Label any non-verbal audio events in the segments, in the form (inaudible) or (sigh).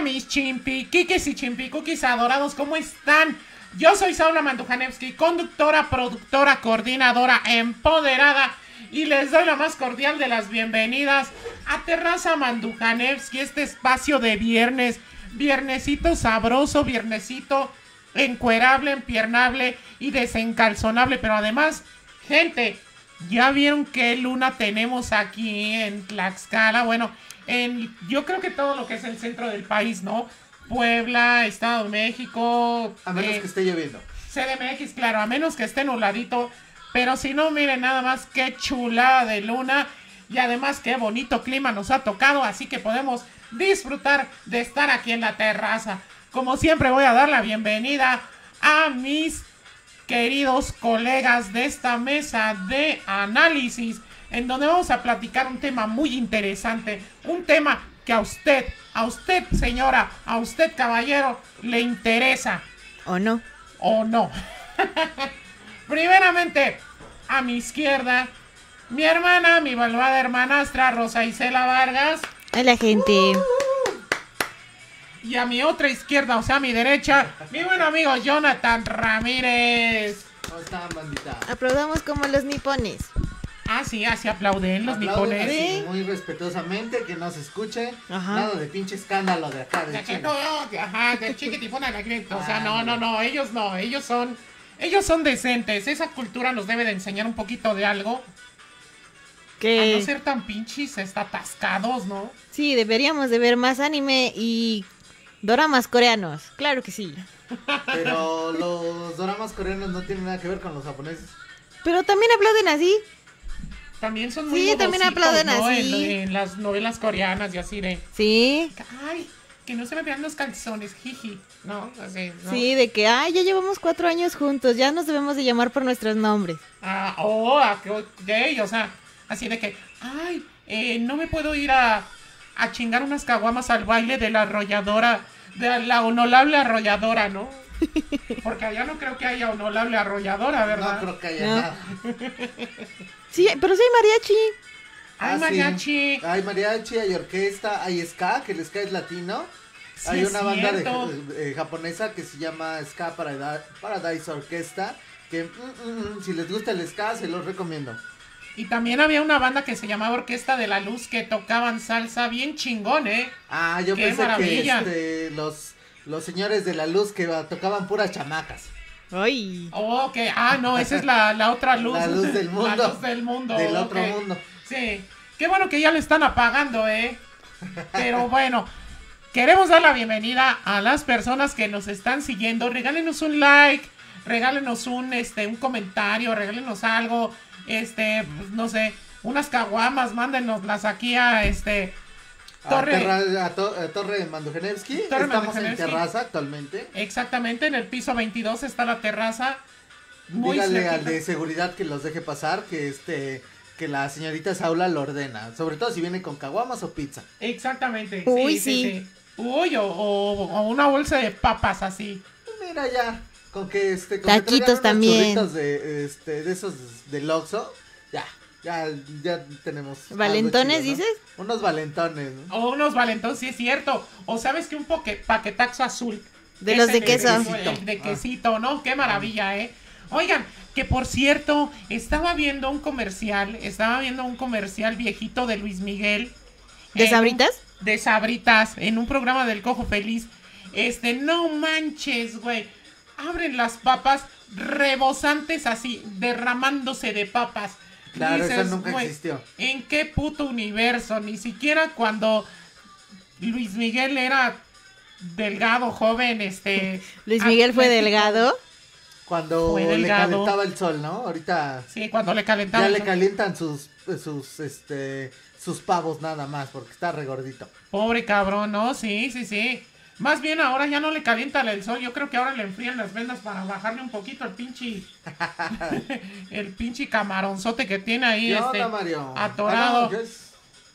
mis chimpiquiques y chimpicuquis adorados, ¿cómo están? Yo soy Saula Mandujanevsky, conductora, productora, coordinadora, empoderada y les doy la más cordial de las bienvenidas a Terraza Mandujanevsky, este espacio de viernes, viernesito sabroso, viernesito encuerable, empiernable y desencalzonable, pero además, gente, ya vieron qué luna tenemos aquí en Tlaxcala, bueno yo creo que todo lo que es el centro del país, ¿no? Puebla, Estado de México. A menos eh, que esté lloviendo. CDMX, claro, a menos que esté nubladito. Pero si no, miren nada más qué chulada de luna. Y además qué bonito clima nos ha tocado. Así que podemos disfrutar de estar aquí en la terraza. Como siempre voy a dar la bienvenida a mis queridos colegas de esta mesa de análisis en donde vamos a platicar un tema muy interesante, un tema que a usted, a usted señora, a usted caballero, le interesa. ¿O no? ¿O no? (laughs) Primeramente, a mi izquierda, mi hermana, mi malvada hermanastra, Rosa Isela Vargas. Hola gente. Uh. Y a mi otra izquierda, o sea, a mi derecha, mi buen amigo Jonathan Ramírez. ¿Cómo están, bandita? Aplaudamos como los nipones. Ah, sí, así aplauden los nipones Muy respetuosamente, que no se escuche. Ajá. Nada de pinche escándalo de acá. De No, ajá, de chiquitipona O sea, ah, no, no, no, ellos no, ellos son, ellos son decentes. Esa cultura nos debe de enseñar un poquito de algo. Que... no ser tan pinches, está atascados, ¿no? Sí, deberíamos de ver más anime y doramas coreanos, claro que sí. Pero (laughs) los doramas coreanos no tienen nada que ver con los japoneses. Pero también aplauden así. También son muy Sí, también aplauden así. En, las novelas coreanas y así de. Sí. Ay, que no se me vean los calzones, jiji. No, Sí, de que, ay, ya llevamos cuatro años juntos, ya nos debemos de llamar por nuestros nombres. Ah, oh, ah, ok, o sea, así de que, ay, eh, no me puedo ir a, a chingar unas caguamas al baile de la arrolladora, de la honorable arrolladora, ¿no? (laughs) Porque allá no creo que haya honorable arrolladora, ¿verdad? No creo que haya nada. (laughs) Sí, pero sí hay mariachi. hay ah, mariachi. Hay mariachi, hay orquesta, hay ska, que el ska es latino. hay una banda eh, eh, japonesa que se llama Ska Paradise, Paradise Orquesta. Que mm, mm, mm, si les gusta el ska, se los recomiendo. Y también había una banda que se llamaba Orquesta de la Luz que tocaban salsa bien chingón, ¿eh? Ah, yo pensé que este, los los señores de la luz que tocaban puras chamacas. Ay. Oh, ok. Ah, no, esa es la, otra luz. La luz del (laughs) mundo. La luz del mundo. Del otro mundo. Sí. Qué bueno que ya lo están apagando, ¿eh? Pero bueno, queremos dar la bienvenida a las personas que nos están siguiendo. Regálenos un like, regálenos un, este, un comentario, regálenos algo. Este, pues, no sé, unas caguamas, mándenoslas aquí a este Torre, a, Mandujenevsky. Estamos en terraza actualmente. Exactamente, en el piso 22 está la terraza. Muy Dígale al de seguridad que los deje pasar, que este que la señorita Saula lo ordena, sobre todo si viene con caguamas o pizza. Exactamente. Uy, sí. sí. Uy, o, una bolsa de papas así. Mira ya, con que este con Taquitos también. de, este, de esos del oxo, ya, ya, ya tenemos. ¿Valentones dices? Unos valentones. O oh, unos valentones, sí es cierto. O sabes que un paquetazo azul. De los de queso. de ah. quesito, ¿no? Qué maravilla, ¿eh? Oigan, que por cierto, estaba viendo un comercial, estaba viendo un comercial viejito de Luis Miguel. ¿De Sabritas? De Sabritas, en un programa del Cojo Feliz. Este, no manches, güey. Abren las papas rebosantes así, derramándose de papas Claro, eso nunca existió. ¿En qué puto universo? Ni siquiera cuando Luis Miguel era delgado, joven, este. Luis Miguel fue delgado. Cuando le calentaba el sol, ¿no? Ahorita. Sí, cuando le calentaba. Ya le calientan sus, eh, sus, este, sus pavos nada más, porque está regordito. Pobre cabrón, ¿no? Sí, sí, sí. Más bien ahora ya no le calienta el sol, yo creo que ahora le enfrían las vendas para bajarle un poquito el pinche (laughs) el camaronzote que tiene ahí este atorado. Ah,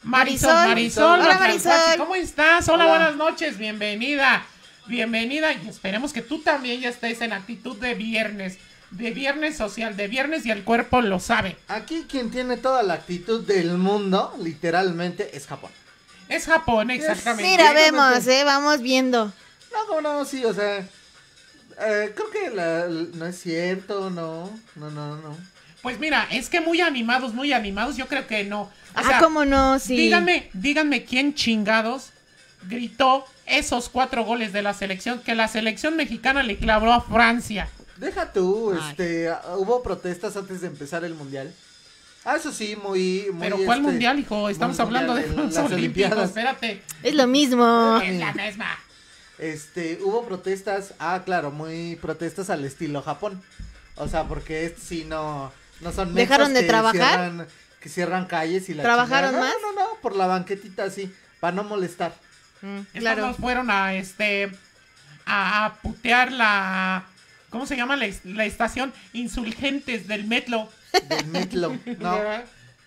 Marisol, Marisol, Marisol, ¿cómo estás? hola, buenas noches, bienvenida, bienvenida y esperemos que tú también ya estés en actitud de viernes, de viernes social, de viernes y el cuerpo lo sabe. Aquí quien tiene toda la actitud del mundo, literalmente, es Japón. Es Japón, exactamente. Mira, vemos, eh, Vamos viendo. No, como no, sí, o sea. Eh, creo que no es cierto, no. No, no, no. Pues mira, es que muy animados, muy animados, yo creo que no. ah, cómo no, sí. Díganme, díganme quién chingados gritó esos cuatro goles de la selección que la selección mexicana le clavó a Francia. Deja tú, este, hubo protestas antes de empezar el mundial. Ah, eso sí, muy. Pero ¿cuál este, mundial, hijo? Estamos hablando de los Olimpiadas. Espérate. Es lo mismo. Es la misma. Este, hubo protestas. Ah, claro, muy protestas al estilo Japón. O sea, porque si no. No son ¿Dejaron de trabajar? que cierran calles y la. ¿Trabajaron más? No, no, no, por la banquetita, sí. Para no molestar. Mm, claro. fueron a este. A putear la. ¿Cómo se llama la, estación? Insurgentes del Metlo del (laughs) No.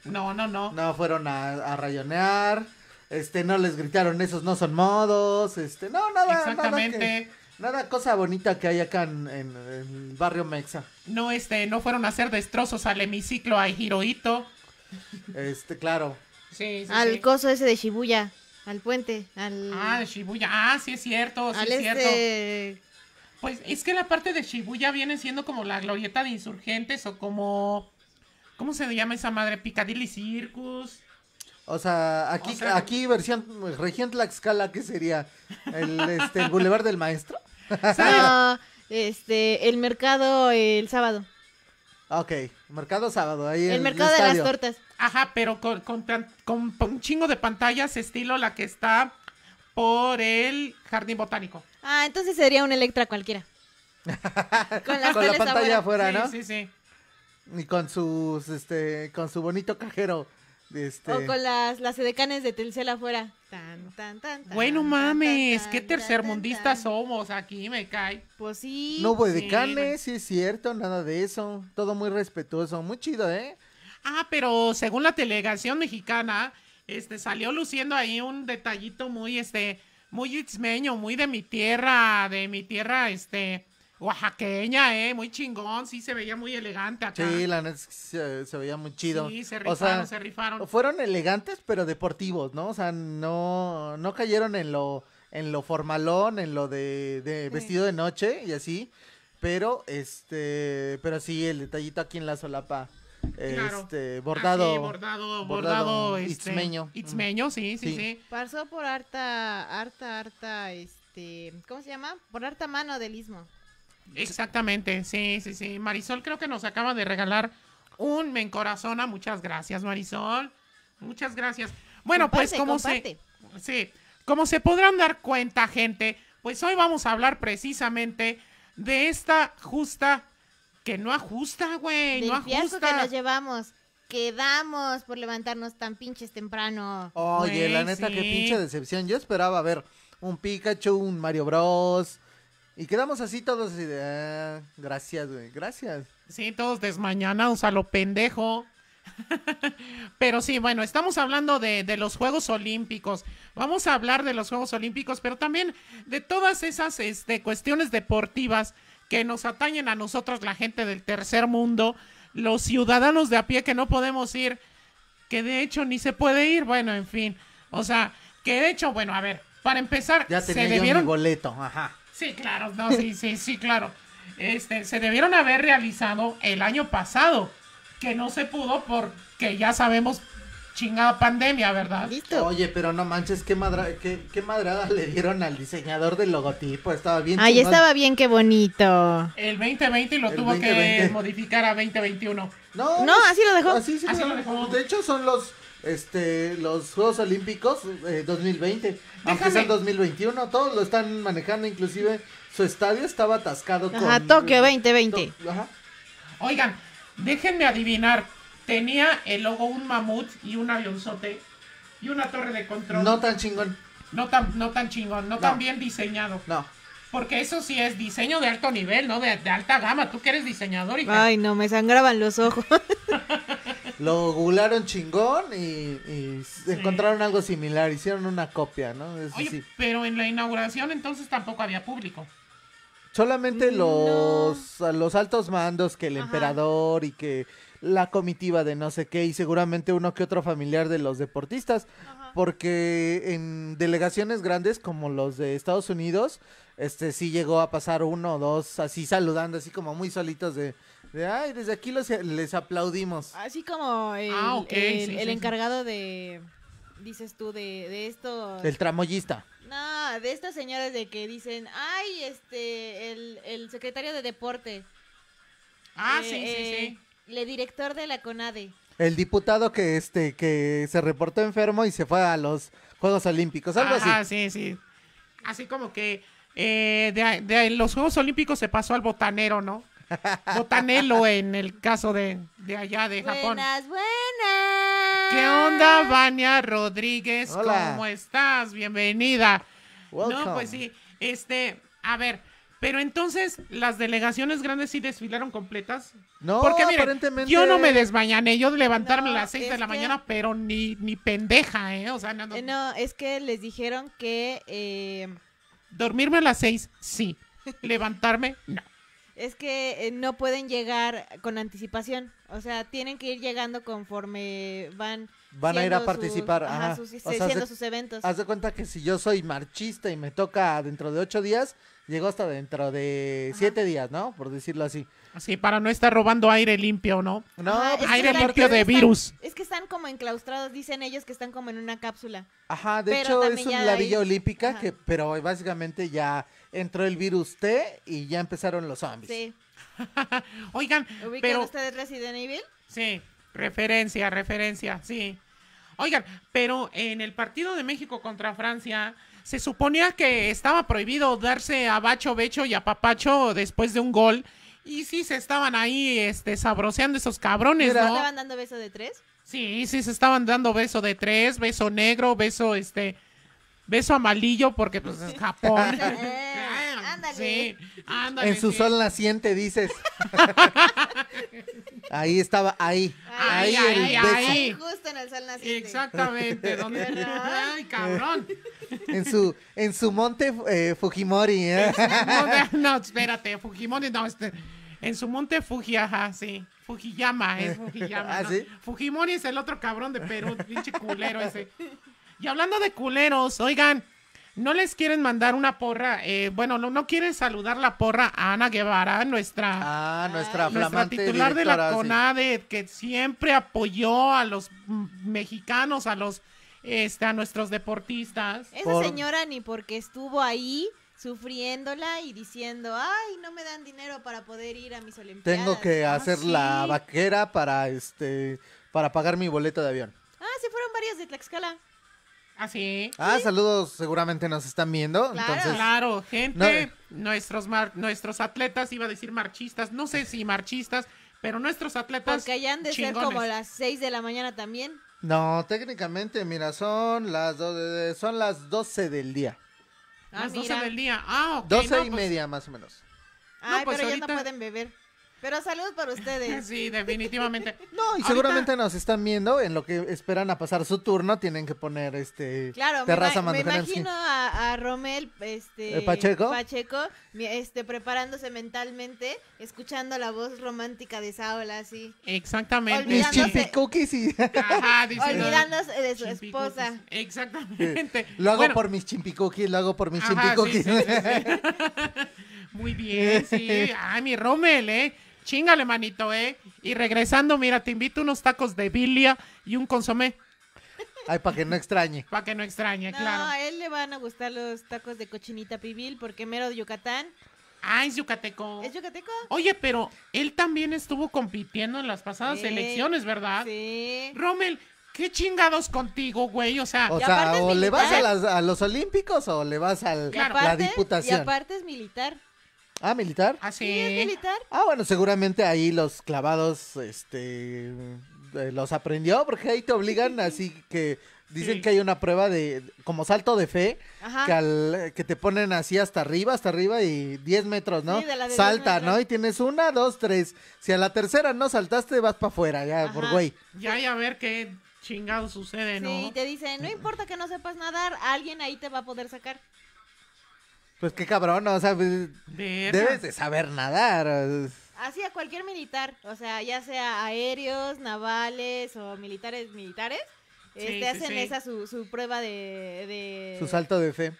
No, no, no. No fueron a, rayonear. Este, no les gritaron, esos no son modos. Este, no, nada. Exactamente. Nada, que, cosa bonita que hay acá en, en, Barrio Mexa. No, este, no fueron a hacer destrozos al hemiciclo a Hirohito. Este, claro. Sí, Al coso ese de Shibuya. Al puente. Al... Ah, Shibuya. Ah, sí es cierto, sí es este cierto. Pues es que la parte de Shibuya viene siendo como la glorieta de insurgentes o como ¿Cómo se llama esa madre? Picadilly Circus. O sea, aquí, aquí versión región Tlaxcala, ¿qué sería el, este, Boulevard del Maestro. No, (laughs) ah, este, el mercado el sábado. Ok, mercado sábado, ahí El El mercado de las tortas. Ajá, pero con, con, un chingo de pantallas estilo la que está por el jardín botánico. Ah, entonces sería un Electra cualquiera. (laughs) con, la, pantalla afuera, ¿no? Sí, sí. Y con sus, este, con su bonito cajero. Este... O con las, las edecanes de Telcel afuera. Tan, tan, tan, bueno, mames, qué tercermundistas somos aquí, me cae. Pues sí. No hubo edecanes, sí. sí es cierto, nada de eso. Todo muy respetuoso, muy chido, ¿eh? Ah, pero según la delegación mexicana, este, salió luciendo ahí un detallito muy, este, muy itzmeño, muy de mi tierra, de mi tierra, este, Oaxaqueña, eh, muy chingón, sí se veía muy elegante acá. Sí, la neta se, veía muy chido. Sí, se rifaron, se rifaron. Fueron elegantes pero deportivos, ¿no? O sea, no, no cayeron en lo, en lo formalón, en lo de, vestido de noche y así. Pero, este, pero sí, el detallito aquí en la solapa. Este, bordado, ah, Sí, bordado, bordado, este, itzmeño. sí, sí, sí, Pasó por harta, harta, harta, este, ¿cómo se llama? Por harta mano del istmo. Exactamente, sí, sí, sí. Marisol creo que nos acaba de regalar un me encorazona. Muchas gracias, Marisol. Muchas gracias. Bueno, pues como se sí, como se podrán dar cuenta, gente, pues hoy vamos a hablar precisamente de esta justa que no ajusta, güey, no ajusta. que nos llevamos. Quedamos por levantarnos tan pinches temprano. Oye, la neta, qué pinche decepción. Yo esperaba ver un Pikachu, un Mario Bros, y quedamos así todos así de, ah, gracias, güey, gracias. Sí, todos desmañanados a lo pendejo. (laughs) pero sí, bueno, estamos hablando de, los Juegos Olímpicos. Vamos a hablar de los Juegos Olímpicos, pero también de todas esas este, cuestiones deportivas que nos atañen a nosotros, la gente del tercer mundo, los ciudadanos de a pie que no podemos ir, que de hecho ni se puede ir, bueno, en fin. O sea, que de hecho, bueno, a ver, para empezar, ya se debieron... mi boleto, ajá. Sí, claro, no, sí, sí, sí, claro. Este, se debieron haber realizado el año pasado, que no se pudo porque ya sabemos chingada pandemia, ¿verdad? Oye, pero no manches, qué, madra qué, qué, madrada le dieron al diseñador del logotipo. Estaba bien. Ay, estaba bien, qué bonito. El 2020 lo tuvo que modificar a 2021. No, no, así lo dejó. Así, lo dejó. De hecho, son los este, los Juegos Olímpicos 2020, eh, aunque 2021, todos lo están manejando, inclusive su estadio estaba atascado ajá, Tokio 2020. Oigan, déjenme adivinar, tenía el logo un mamut y un avionzote y una torre de control. No tan chingón. No tan, no tan chingón, no, tan bien diseñado. No. Porque eso sí es diseño de alto nivel, ¿no? De, alta gama. Tú que eres diseñador, y. Ay, no, me sangraban los ojos. (laughs) lo googlaron chingón y, encontraron algo similar, hicieron una copia, ¿no? Oye, pero en la inauguración entonces tampoco había público. Solamente los, los altos mandos, que el emperador y que la comitiva de no sé qué y seguramente uno que otro familiar de los deportistas, porque en delegaciones grandes como los de Estados Unidos, este sí llegó a pasar uno o dos así saludando, así como muy solitos de, desde aquí les aplaudimos. Así como el, ah, encargado de, dices tú, de, esto. El tramoyista. No, de estas señores de que dicen, ay, este, el, secretario de deporte. Ah, eh, sí, sí, eh, sí. El director de la CONADE. El diputado que, este, que se reportó enfermo y se fue a los Juegos Olímpicos, algo así. Ah, sí, sí. Así como que eh, de, de los Juegos Olímpicos se pasó al botanero, ¿no? Botanelo en el caso de, allá de Japón. Buenas, buenas. ¿Qué onda, Vania Rodríguez? ¿Cómo estás? Bienvenida. No, pues sí, este, a ver, pero entonces, ¿las delegaciones grandes sí desfilaron completas? No, Porque, aparentemente... Yo no me desbañané, yo levantarme a las seis de la mañana, pero ni, ni pendeja, ¿eh? O sea, eh, no, es que les dijeron que... Eh, Dormirme a las 6, sí. (laughs) levantarme, no es que eh, no pueden llegar con anticipación. O sea, tienen que ir llegando conforme van. Van a ir a participar. ajá, sus, este, sus eventos. Haz de cuenta que si yo soy marchista y me toca dentro de ocho días, llego hasta dentro de siete días, ¿no? Por decirlo así. Así, para no estar robando aire limpio, ¿no? No, pues aire limpio de virus. Es que están como enclaustrados, dicen ellos que están como en una cápsula. Ajá, de hecho es la Villa Olímpica, que, pero básicamente ya entró el virus T y ya empezaron los zombies. Sí. (laughs) Oigan, pero... ustedes Resident Evil? Sí, referencia, referencia, sí. Oigan, pero en el partido de México contra Francia se suponía que estaba prohibido darse a bacho, becho y a papacho después de un gol. Y sí se estaban ahí este, sabroseando esos cabrones, ¿no? estaban dando beso de tres? Sí, sí se estaban dando beso de tres, beso negro, beso este... Beso amarillo porque pues es Japón. (laughs) Eh. Sí, ándale. En su sol naciente dices. (laughs) ahí estaba, ahí. Ahí, ahí, ahí, Justo en el sol naciente. Exactamente. (laughs) ¿Dónde? Ay, cabrón. En su, en su monte eh, Fujimori. ¿eh? (laughs) No, espérate, Fujimori no. Este, en su monte Fuji, ajá, sí. Fujiyama es Fujiyama. ¿Ah, sí? Fujimori es el otro cabrón de Perú, pinche culero ese. Y hablando de culeros, oigan, ¿No les quieren mandar una porra? Eh, bueno, no, no quieren saludar la porra a Ana Guevara, nuestra, ah, nuestra, titular de la CONADE, que siempre apoyó a los mexicanos, a los este, a nuestros deportistas. Esa señora ni porque estuvo ahí sufriéndola y diciendo, ay, no me dan dinero para poder ir a mis Olimpiadas. Tengo que ah, hacer la vaquera para este para pagar mi boleta de avión. Ah, se fueron varios de Tlaxcala. Ah, sí. ah, saludos, seguramente nos están viendo. Claro, claro gente, eh, nuestros, nuestros atletas, iba a decir marchistas, no sé si marchistas, pero nuestros atletas. Porque ya han de ser como las 6 de la mañana también. No, técnicamente, mira, son las, do... son las 12 del día. Ah, las 12 del día. Ah, ok. 12 y pues media, más o menos. Ah, pero ya no pueden beber. Pero salud para ustedes. (laughs) Sí, definitivamente. (laughs) No, y seguramente nos están viendo en lo que esperan a pasar su turno, tienen que poner este claro, terraza me, me imagino a, Romel este ¿Eh, Pacheco, Pacheco este preparándose mentalmente, escuchando la voz romántica de Saola así. Exactamente. Mis chimpicookies y Ajá, (laughs) olvidándose de su esposa. Exactamente. Lo hago por mis chimpicoquis, lo hago por mis Ajá, Muy bien, sí. Ay, mi Romel, ¿eh? Chingale, manito, ¿eh? Y regresando, mira, te invito unos tacos de bilia y un consomé. Ay, para que no extrañe. Para que no extrañe, no, claro. a él le van a gustar los tacos de cochinita pibil porque mero de Yucatán. Ah, es yucateco. ¿Es yucateco? Oye, pero él también estuvo compitiendo en las pasadas elecciones, ¿verdad? Sí. Rommel, ¿Qué chingados contigo, güey? O sea, o, sea, le vas a, los olímpicos o le vas al, la diputación. Y aparte es militar. Ah, militar. Ah, sí. es militar? Ah, bueno, seguramente ahí los clavados, este, eh, los aprendió, porque ahí te obligan, (laughs) así que dicen que hay una prueba de, como salto de fe, que, te ponen así hasta arriba, hasta arriba y 10 metros, ¿no? Salta, ¿no? Y tienes una, dos, tres. Si a la tercera no saltaste, vas para afuera, ya, por güey. Ya, y a ver qué chingado sucede, ¿no? Sí, te dicen, no importa que no sepas nadar, alguien ahí te va a poder sacar. Pues qué cabrón, o sea, pues, debes de saber nadar. Así a cualquier militar, o sea, ya sea aéreos, navales o militares militares, este, hacen esa su, prueba de, Su salto de fe.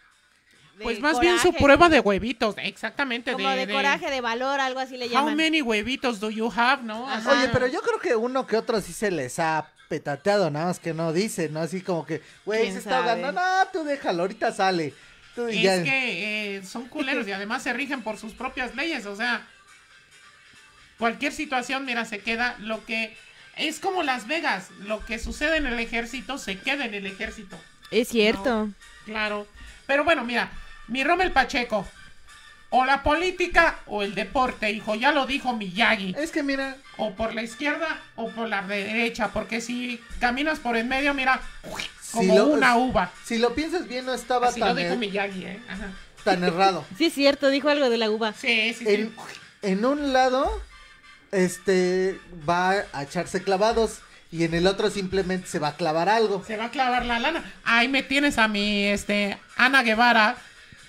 Pues más bien su prueba de huevitos, exactamente. Como de, coraje, de valor, algo así le llaman. How many huevitos do you have, no? Oye, pero yo creo que uno que otro sí se les ha petateado, nada más que no dice, ¿no? Así como que, güey, se está ahogando, no, tú déjalo, ahorita sale es que eh, son culeros y además se rigen por sus propias leyes, o sea, cualquier situación, mira, se queda lo que es como Las Vegas, lo que sucede en el ejército se queda en el ejército. Es cierto. claro. Pero bueno, mira, mi Rommel Pacheco, o la política o el deporte, hijo, ya lo dijo Miyagi. Es que mira, o por la izquierda o por la derecha, porque si caminas por el medio, mira, como una uva. Si lo piensas bien, no estaba tan. Lo dijo er- Miyagi, ¿eh? Ajá. Tan errado. (laughs) sí, cierto, dijo algo de la uva. Sí, sí, en, En un lado, este va a echarse clavados. Y en el otro simplemente se va a clavar algo. Se va a clavar la lana. Ahí me tienes a mi este Ana Guevara,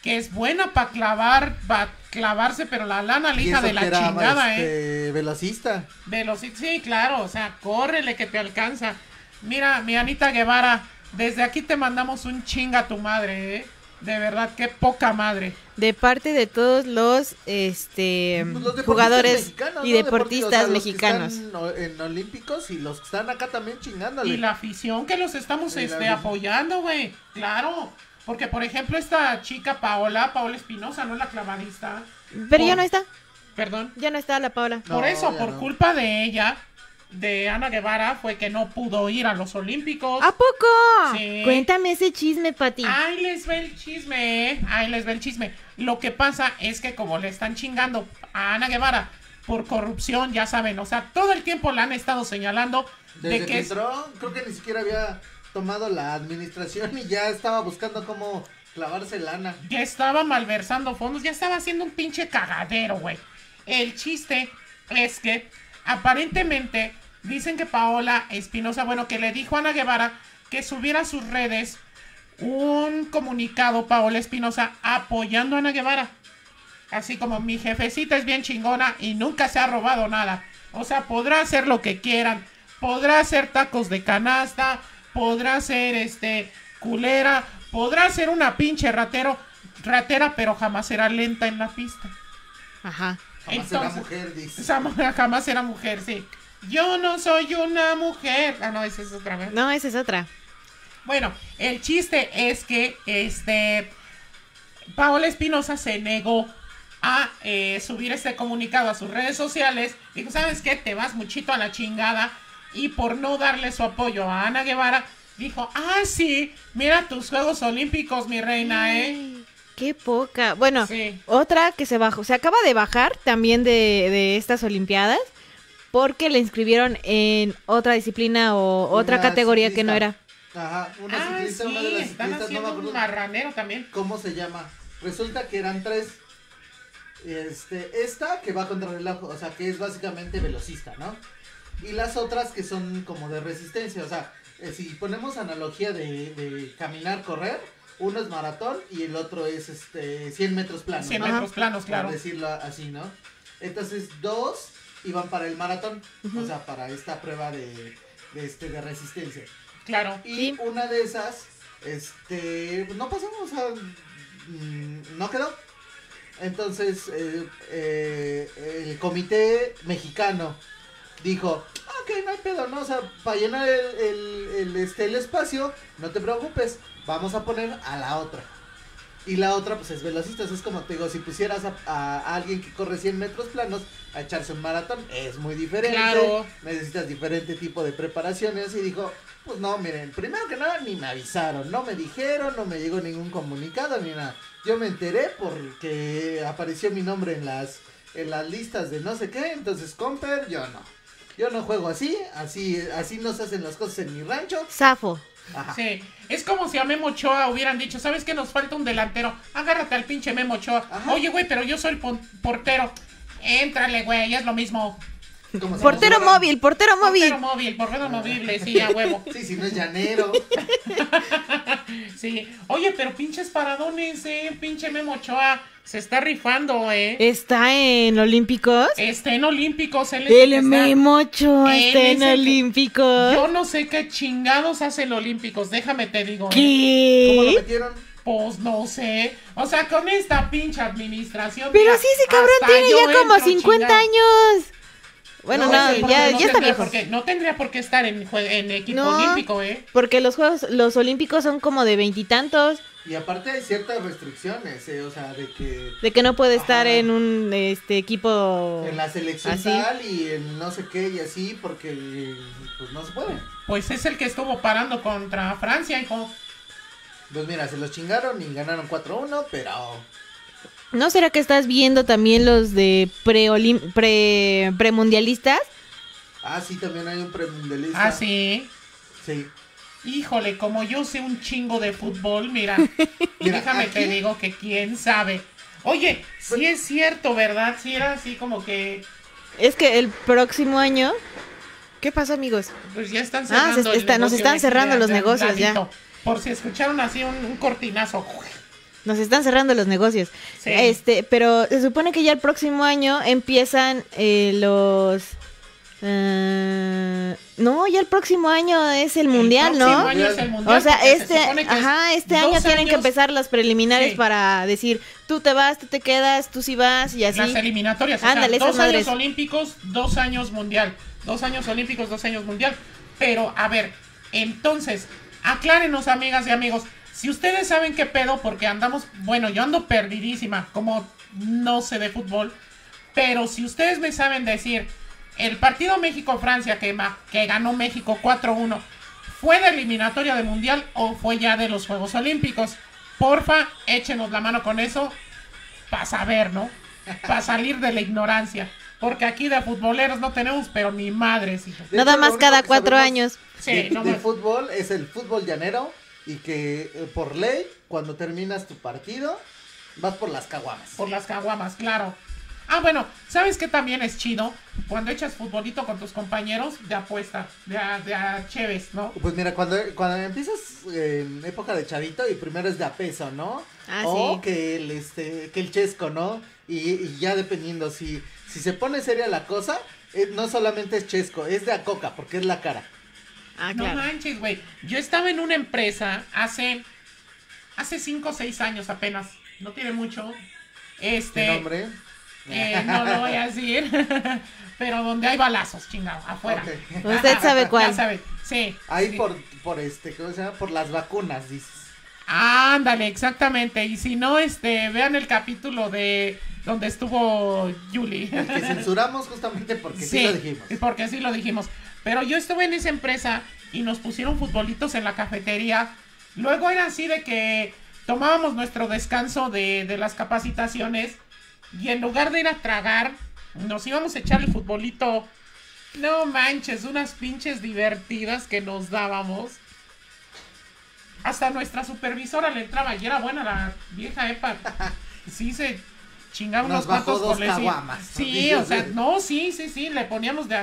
que es buena para clavar, para clavarse, pero la lana hija de la chingada, este, eh. Velocista. Velocista, sí, claro, o sea, córrele que te alcanza. Mira, mi Anita Guevara, desde aquí te mandamos un chinga a tu madre, ¿eh? De verdad, qué poca madre. De parte de todos los este pues jugadores y deportistas, mexicanos. Los que están en Olímpicos y los que están acá también chingándole. Y la afición que los estamos este, apoyando, güey. Claro. Porque, por ejemplo, esta chica Paola, Paola Espinosa, no la clavadista. Pero ya no está. Perdón. Ya no está la Paola. por eso, por culpa de ella, de Ana Guevara fue que no pudo ir a los Olímpicos. ¿A poco? Cuéntame ese chisme, Pati. Ahí les ve el chisme, ¿eh? ahí les ve el chisme. Lo que pasa es que como le están chingando a Ana Guevara por corrupción, ya saben, o sea, todo el tiempo la han estado señalando de que, creo que ni siquiera había tomado la administración y ya estaba buscando cómo clavarse lana. Ya estaba malversando fondos, ya estaba haciendo un pinche cagadero, güey. El chiste es que aparentemente dicen que Paola Espinosa, bueno, que le dijo a Ana Guevara que subiera a sus redes un comunicado, Paola Espinosa, apoyando a Ana Guevara. Así como mi jefecita es bien chingona y nunca se ha robado nada. O sea, podrá hacer lo que quieran. Podrá hacer tacos de canasta. Podrá ser este culera. Podrá ser una pinche ratero, ratera, pero jamás será lenta en la pista. Ajá. Jamás era mujer, dice. Esa mujer jamás era mujer, sí. Yo no soy una mujer. Ah, no, esa es otra. ¿verdad? No, esa es otra. Bueno, el chiste es que este Paola Espinosa se negó a eh, subir este comunicado a sus redes sociales. Dijo, ¿sabes qué? Te vas muchito a la chingada. Y por no darle su apoyo a Ana Guevara, dijo, ah, sí, mira tus Juegos Olímpicos, mi reina, ¿eh? Qué poca. Bueno, otra que se bajó, se acaba de bajar también de, estas Olimpiadas porque le inscribieron en otra disciplina o otra categoría que no era. Ajá, una ah, sí, de las están haciendo Un marranero también. ¿Cómo se llama? Resulta que eran tres. Este, esta que va contra el reloj, o sea, que es básicamente velocista, ¿no? Y las otras que son como de resistencia, o sea, eh, si ponemos analogía de, de caminar, correr, uno es maratón y el otro es este 100 metros planos. 100 metros planos, claro. Por decirlo así, ¿no? Entonces, dos iban para el maratón, o sea, para esta prueba de, este, de resistencia. Claro. Y una de esas, este, no pasamos, a mm, no quedó. Entonces, eh, eh, el comité mexicano dijo, ah, ok, no hay pedo, ¿no? O sea, para llenar este, el espacio, no te preocupes vamos a poner a la otra. Y la otra, pues es velocista. Es como te digo, si pusieras a, alguien que corre 100 metros planos a echarse un maratón, es muy diferente. Necesitas diferente tipo de preparaciones. Y dijo, pues no, miren, primero que nada, ni me avisaron, no me dijeron, no me llegó ningún comunicado ni nada. Yo me enteré porque apareció mi nombre en las, en las listas de no sé qué. Entonces, Comper, yo no. Yo no juego así, así, así no se hacen las cosas en mi rancho. Safo. Sí. Es como si a Memo Ochoa hubieran dicho, ¿sabes qué? Nos falta un delantero. Agárrate al pinche Memo Ochoa. Oye, güey, pero yo soy el portero. Éntrale, güey, es lo mismo. portero móvil, portero móvil. Portero móvil, portero móvil, sí, a huevo. Sí, si no es llanero. (laughs) sí. Oye, pero pinches paradones, eh, pinche Memo Ochoa. Se está rifando, ¿eh? Está en Olímpicos. Está en Olímpicos. Él el, está en Olímpicos. Yo no sé qué chingados hace en Olímpicos. Déjame te digo. ¿eh? ¿Qué? ¿Cómo lo metieron? Pues no sé. O sea, con esta pinche administración. Pero sí, ese cabrón tiene ya como 50 años. Bueno, no, ya, está no tendría por qué estar en, en equipo olímpico, ¿eh? Porque los Juegos, los Olímpicos son como de veintitantos. Y aparte hay ciertas restricciones, eh, o sea, de que... De que no puede estar en un este equipo... En la selección y en no sé qué y así, porque pues no se puede. Pues es el que estuvo parando contra Francia, hijo. Pues mira, se los chingaron y ganaron 4-1, pero... ¿No será que estás viendo también los de premundialistas? Pre, pre, ah, sí, también hay un premundialista. Ah, sí. Sí. Híjole, como yo sé un chingo de fútbol, mira, (laughs) déjame que te digo que quién sabe. Oye, sí pues es cierto, ¿verdad? Si era así como que... Es que el próximo año... ¿Qué pasa, amigos? Pues ya están ah, cerrando. nos están cerrando los negocios ya. Por si escucharon así un, cortinazo. Nos están cerrando los negocios. Este, pero se supone que ya el próximo año empiezan eh, los eh, no, ya el próximo año es el mundial, el ¿no? Año es el mundial, o sea, este, este año tienen que empezar las preliminares para decir, tú te vas, tú te quedas, tú sí vas y así. Las eliminatorias, o sea, dos años olímpicos, dos años mundial, dos años olímpicos, dos años mundial. Pero a ver, entonces, aclárenos, amigas y amigos, si ustedes saben qué pedo, porque andamos, bueno, yo ando perdidísima, como no sé de fútbol, pero si ustedes me saben decir el partido México-Francia que, ganó México 4-1, ¿fue de eliminatoria de Mundial o fue ya de los Juegos Olímpicos? Porfa, échenos la mano con eso para saber, ¿no? Para salir de la ignorancia. Porque aquí de futboleros no tenemos, pero ni madres. Nada más cada cuatro años. Sí, fútbol es el fútbol llanero y que eh, por ley, cuando terminas tu partido, vas por las caguamas. Por las caguamas, claro. Ah, bueno, ¿sabes qué también es chido? Cuando echas futbolito con tus compañeros de apuesta, de a, de ¿no? Pues mira, cuando, empiezas en época de chavito y primero es de a peso, ¿no? Ah, o que el, este, que el chesco, ¿no? Y, ya dependiendo, si, si se pone seria la cosa, eh, no solamente es chesco, es de a coca, porque es la cara. Ah, claro. No manches, güey. Yo estaba en una empresa hace, hace cinco o seis años apenas, no tiene mucho. Este, ¿Qué nombre? Eh, no lo voy a decir. (laughs) Pero donde hay balazos, chingado, afuera. Usted sabe cuál. Sí. Ahí por, por este, ¿cómo se llama? Por las vacunas, dices. Ándale, exactamente. Y si no, este, vean el capítulo de donde estuvo Julie. que censuramos justamente porque sí, lo dijimos. Porque sí lo dijimos. Pero yo estuve en esa empresa y nos pusieron futbolitos en la cafetería. Luego era así de que tomábamos nuestro descanso de, de las capacitaciones y en lugar de ir a tragar, nos íbamos a echar el futbolito. No manches, unas pinches divertidas que nos dábamos. Hasta nuestra supervisora le entraba y era buena la vieja EPA. (laughs) Sí, se chingaba unos cuantos por Sí, o sea, no, sí, sí, sí, le poníamos de.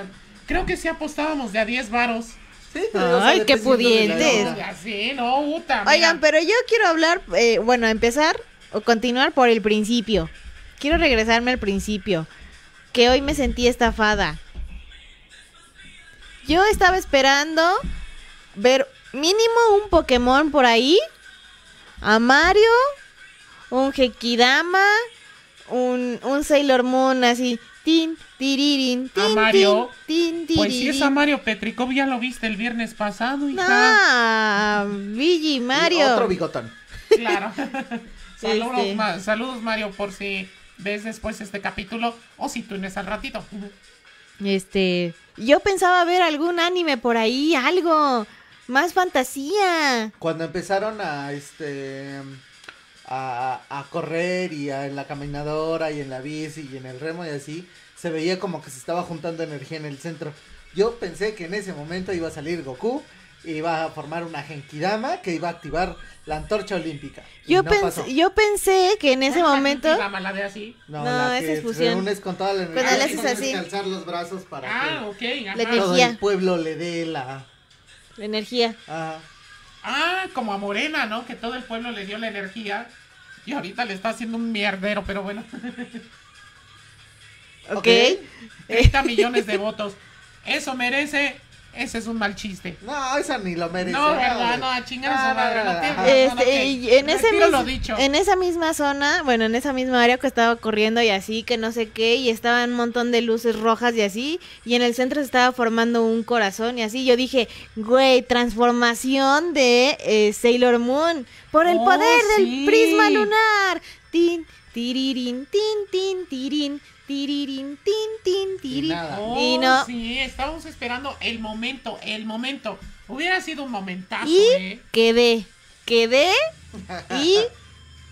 Creo que sí apostábamos de a 10 varos. Sí, Ay, qué pudientes. Sí, no, puta. Oigan, pero yo quiero hablar, eh, bueno, empezar o continuar por el principio. Quiero regresarme al principio, que hoy me sentí estafada. Yo estaba esperando ver mínimo un Pokémon por ahí, a Mario, un Hekidama, un, un Sailor Moon así, tin, tiririn, a Mario. Tin, pues si es a Mario Petrikov ya lo viste el viernes pasado, hija. Ah, Vigi Mario. otro bigotón. Claro. (laughs) saludos, Mario, por si ves después este capítulo o si tú tunes al ratito. Este, yo pensaba ver algún anime por ahí, algo más fantasía. Cuando empezaron a este a, correr y en la caminadora y en la bici y en el remo y así, se veía como que se estaba juntando energía en el centro. Yo pensé que en ese momento iba a salir Goku iba a formar una genkidama que iba a activar la antorcha olímpica. Yo, pensé, que en ese momento. la así? No, la es fusión. con toda la energía. Pero le así. Alzar los brazos para ah, que okay, energía. todo el pueblo le dé la. La energía. Ah. Ah, como a Morena, ¿no? Que todo el pueblo le dio la energía. Y ahorita le está haciendo un mierdero, pero bueno. ok. 30 (laughs) millones de votos. Eso merece ese es un mal chiste. No, esa ni lo merece. No, verdad, no, a chingar su madre. No en, en esa misma zona, bueno, en esa misma área que pues, estaba corriendo y así, que no sé qué, y estaban un montón de luces rojas y así, y en el centro se estaba formando un corazón y así. Yo dije, güey, transformación de eh, Sailor Moon por el oh, poder del prisma lunar. Tin, tirirín, tin, tin, tirín. Tiririn, tin, tin, tirin. no. Oh, sí, estábamos esperando el momento, el momento. Hubiera sido un momentazo. Y ¿eh? quedé, quedé (laughs) y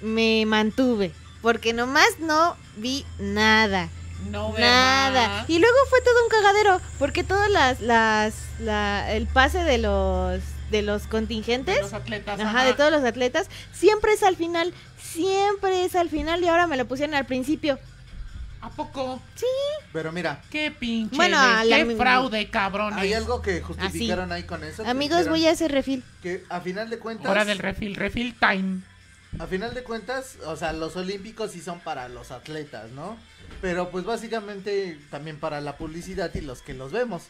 me mantuve. Porque nomás no vi nada. No nada. Y luego fue todo un cagadero, porque todas las, las, el pase de los, de los contingentes, de los atletas, ajá. de todos los atletas, siempre es al final, siempre es al final y ahora me lo pusieron al principio. ¿A poco? Sí. Pero mira. Qué pinche. Bueno, qué fraude, cabrón. Hay algo que justificaron ahí con eso. Amigos, voy a hacer refil. Que a final de cuentas. Hora del refil, refil time. A final de cuentas, o sea, los olímpicos sí son para los atletas, ¿no? Pero pues básicamente también para la publicidad y los que los vemos.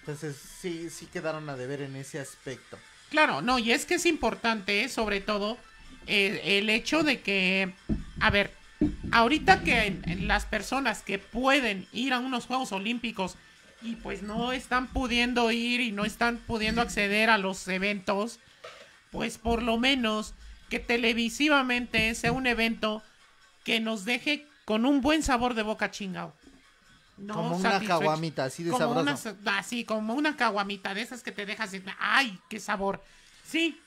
Entonces sí, sí quedaron a deber en ese aspecto. Claro, no, y es que es importante, sobre todo, eh, el hecho de que, a ver, ahorita que las personas que pueden ir a unos Juegos Olímpicos y pues no están pudiendo ir y no están pudiendo acceder a los eventos, pues por lo menos que televisivamente sea un evento que nos deje con un buen sabor de boca chingado. como una caguamita, así de como Una, así, ah, como una caguamita de esas que te dejas, ay, qué sabor. Sí,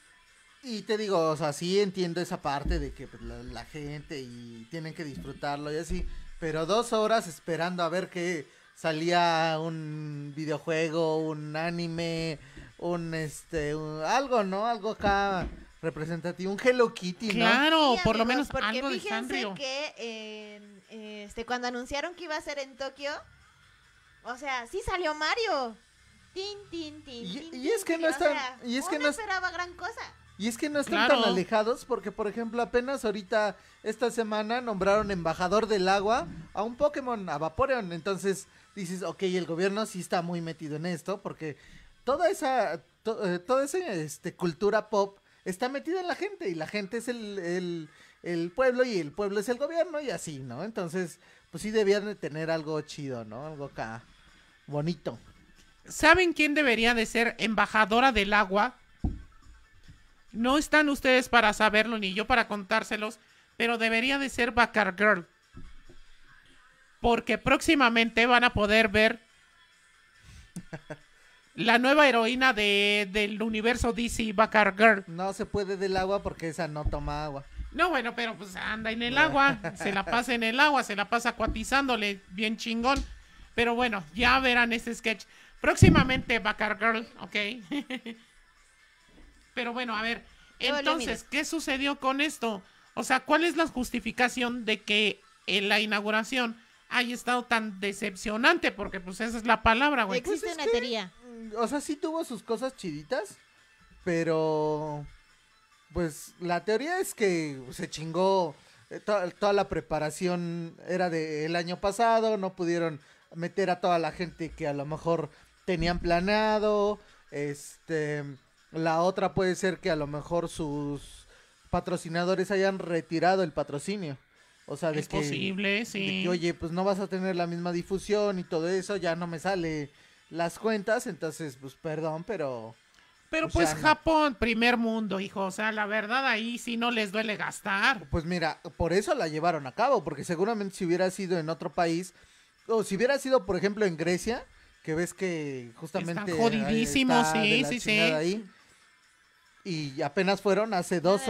y te digo, o sea, sí entiendo esa parte de que pues, la, gente y tienen que disfrutarlo y así, pero dos horas esperando a ver que salía un videojuego, un anime, un este, algo, ¿no? Algo acá representativo, un Hello Kitty, ¿no? Claro, por lo menos porque algo de Sanrio. que este, cuando anunciaron que iba a ser en Tokio, o sea, sí salió Mario. Tin, tin, tin, y, es que no está y es que no esperaba gran cosa. Y es que no están tan alejados porque, por ejemplo, apenas ahorita esta semana nombraron embajador del agua a un Pokémon, a Vaporeon. Entonces dices, ok, el gobierno sí está muy metido en esto porque toda esa, eh, este, cultura pop está metida en la gente y la gente es el, el pueblo y el pueblo es el gobierno y así, ¿no? Entonces, pues sí debían de tener algo chido, ¿no? Algo acá bonito. ¿Saben quién debería de ser embajadora del agua? No están ustedes para saberlo ni yo para contárselos, pero debería de ser Bacar Girl. Porque próximamente van a poder ver (laughs) la nueva heroína de, del universo DC, Bacar Girl. No se puede del agua porque esa no toma agua. No, bueno, pero pues anda en el agua, (laughs) se la pasa en el agua, se la pasa acuatizándole bien chingón. Pero bueno, ya verán este sketch. Próximamente, Bacar Girl, ok. (laughs) Pero bueno, a ver, entonces, ¿qué sucedió con esto? O sea, ¿cuál es la justificación de que en la inauguración haya estado tan decepcionante? Porque pues esa es la palabra, güey. Existe pues una teoría. Mm, o sea, sí tuvo sus cosas chiditas, pero... Pues la teoría es que se chingó eh, toda, la preparación era del año pasado, no pudieron meter a toda la gente que a lo mejor tenían planeado, este la otra puede ser que a lo mejor sus patrocinadores hayan retirado el patrocinio. O sea, de es posible, sí. oye, pues no vas a tener la misma difusión y todo eso, ya no me sale las cuentas, entonces, pues perdón, pero... Pero pues, pues Japón, primer mundo, hijo. O sea, la verdad ahí sí no les duele gastar. Pues mira, por eso la llevaron a cabo, porque seguramente si hubiera sido en otro país, o si hubiera sido, por ejemplo, en Grecia, que ves que justamente... Están jodidísimos, sí, sí, sí. Y apenas fueron hace dos,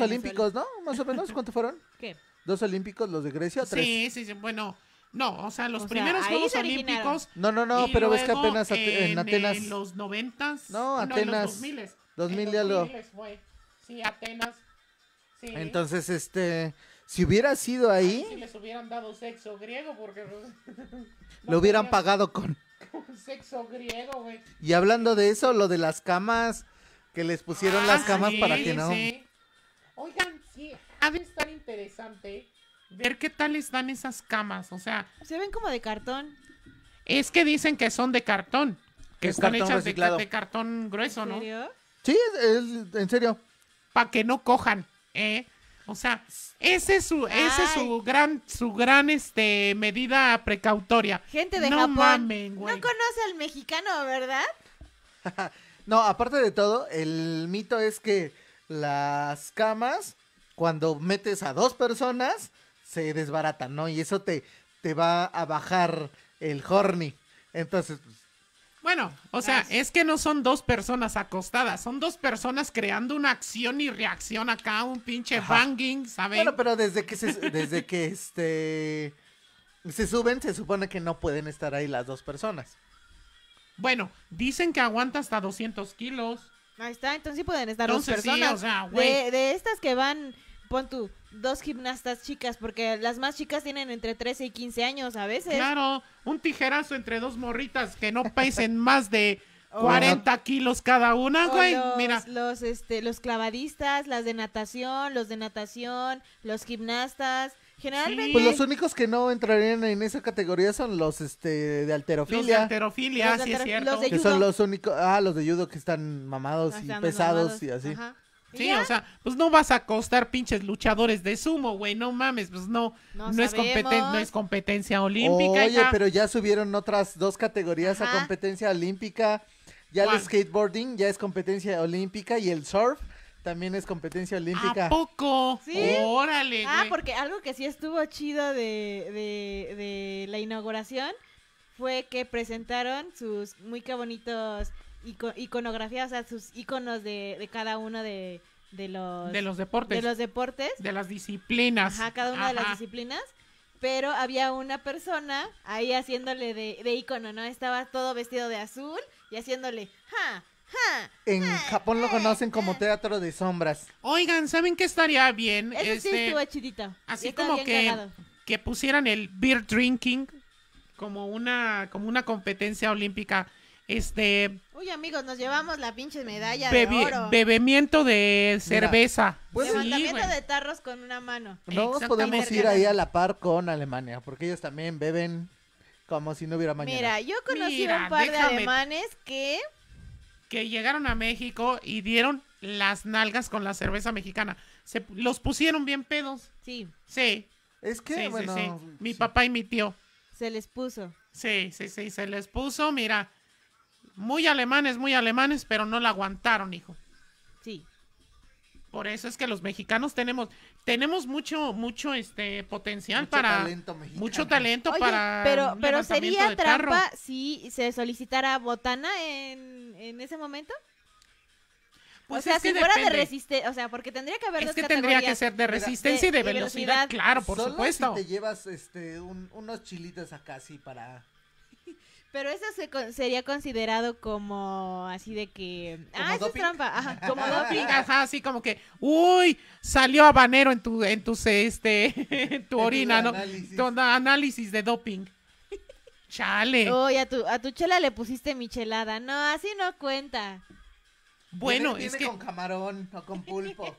olímpicos, ¿no? Más o menos, ¿cuánto fueron? (laughs) ¿Qué? ¿Dos olímpicos, los de Grecia? ¿Tres? Sí, sí, bueno. No, o sea, los primeros Juegos Olímpicos. No, no, no, pero ves que apenas en, Atenas. En los noventas. No, Atenas. No, en los 2000. 2000 ya Sí, Atenas. Entonces, este. Si hubiera sido ahí. si les hubieran dado sexo griego, porque. (laughs) lo hubieran pagado con. (laughs) Con sexo griego, güey. Y hablando de eso, lo de las camas que les pusieron las ah, camas para que no. Oigan, sí, ha de estar interesante ver qué tal están esas camas. O sea, se ven como de cartón. Es que dicen que son de cartón, que están hechas de, cartón grueso, ¿no? Sí, en serio. Para que no cojan, ¿eh? O sea, ese es su, ese es su gran, su gran este medida precautoria. Gente de no Japón. No conoce al mexicano, ¿verdad? (laughs) No, aparte de todo, el mito es que las camas, cuando metes a dos personas, se desbaratan, ¿no? Y eso te, te va a bajar el horny. Entonces, pues, bueno, o sea, es que no son dos personas acostadas, son dos personas creando una acción y reacción acá, un pinche banging, ¿sabes? Bueno, pero desde que se, desde que este se suben, se supone que no pueden estar ahí las dos personas. Bueno, dicen que aguanta hasta 200 kilos. Ahí está, entonces sí pueden estar dos personas. de, estas que van, pon tú, dos gimnastas chicas, porque las más chicas tienen entre 13 y 15 años a veces. Claro, un tijerazo entre dos morritas que no pesen (laughs) más de... 40 kilos cada una, güey. Mira. Los, este, los clavadistas, las de natación, los de natación, los gimnastas, Generalmente. Pues los únicos que no entrarían en esa categoría son los este de alterofilia. Los de alterofilia, sí es cierto. que son los únicos, ah, los de judo que están mamados y pesados y así. Sí, o sea, pues no vas a costar pinches luchadores de sumo, güey, no mames, pues no, no, es, competen no es competencia olímpica. Oye, pero ya subieron otras dos categorías a competencia olímpica, ya el skateboarding ya es competencia olímpica y el surf también es competencia olímpica. ¿A poco? ¿Sí? Órale. Ah, porque algo que sí estuvo chido de, de, la inauguración fue que presentaron sus muy que bonitos iconografías, o sea, sus iconos de, cada uno de, los de los deportes de los deportes de las disciplinas ajá cada una de las disciplinas pero había una persona ahí haciéndole de, de icono no estaba todo vestido de azul y haciéndole ja en Japón lo conocen como teatro de sombras. Oigan, ¿saben qué estaría bien? Eso este, sí estuvo Así como que, que pusieran el beer drinking como una, como una competencia olímpica. Este. Uy, amigos, nos llevamos la pinche medalla de Bebimiento de cerveza. Bebimiento pues de tarros con una mano. No podemos ir ahí a la par con Alemania, porque ellos también beben como si no hubiera mañana. Mira, yo conocí un par de alemanes que que llegaron a México y dieron las nalgas con la cerveza mexicana. Se, los pusieron bien pedos. Sí. Sí. Es que, bueno, Mi papá y mi tío. Se les puso. Sí, sí, sí, se les puso, mira. Muy alemanes, muy alemanes, pero no la aguantaron, hijo. Por eso es que los mexicanos tenemos tenemos mucho mucho este potencial para mucho talento para pero pero sería trampa si se solicitara botana en, en ese momento. Pues o sea, si fuera de resistencia, o sea, porque tendría que haber es que tendría que ser de resistencia y de velocidad, claro, por supuesto. Si te llevas este unos chilitos acá sí para pero eso se sería considerado como así de que. ah, eso es trampa. (laughs) como doping. Ajá, así como que. Uy, salió habanero en tu, en tus, este, (laughs) tu orina, ¿no? Análisis. análisis de doping. (laughs) Chale. a tu, a tu chela le pusiste michelada. No, así no cuenta. Bueno, es que. con camarón o con pulpo.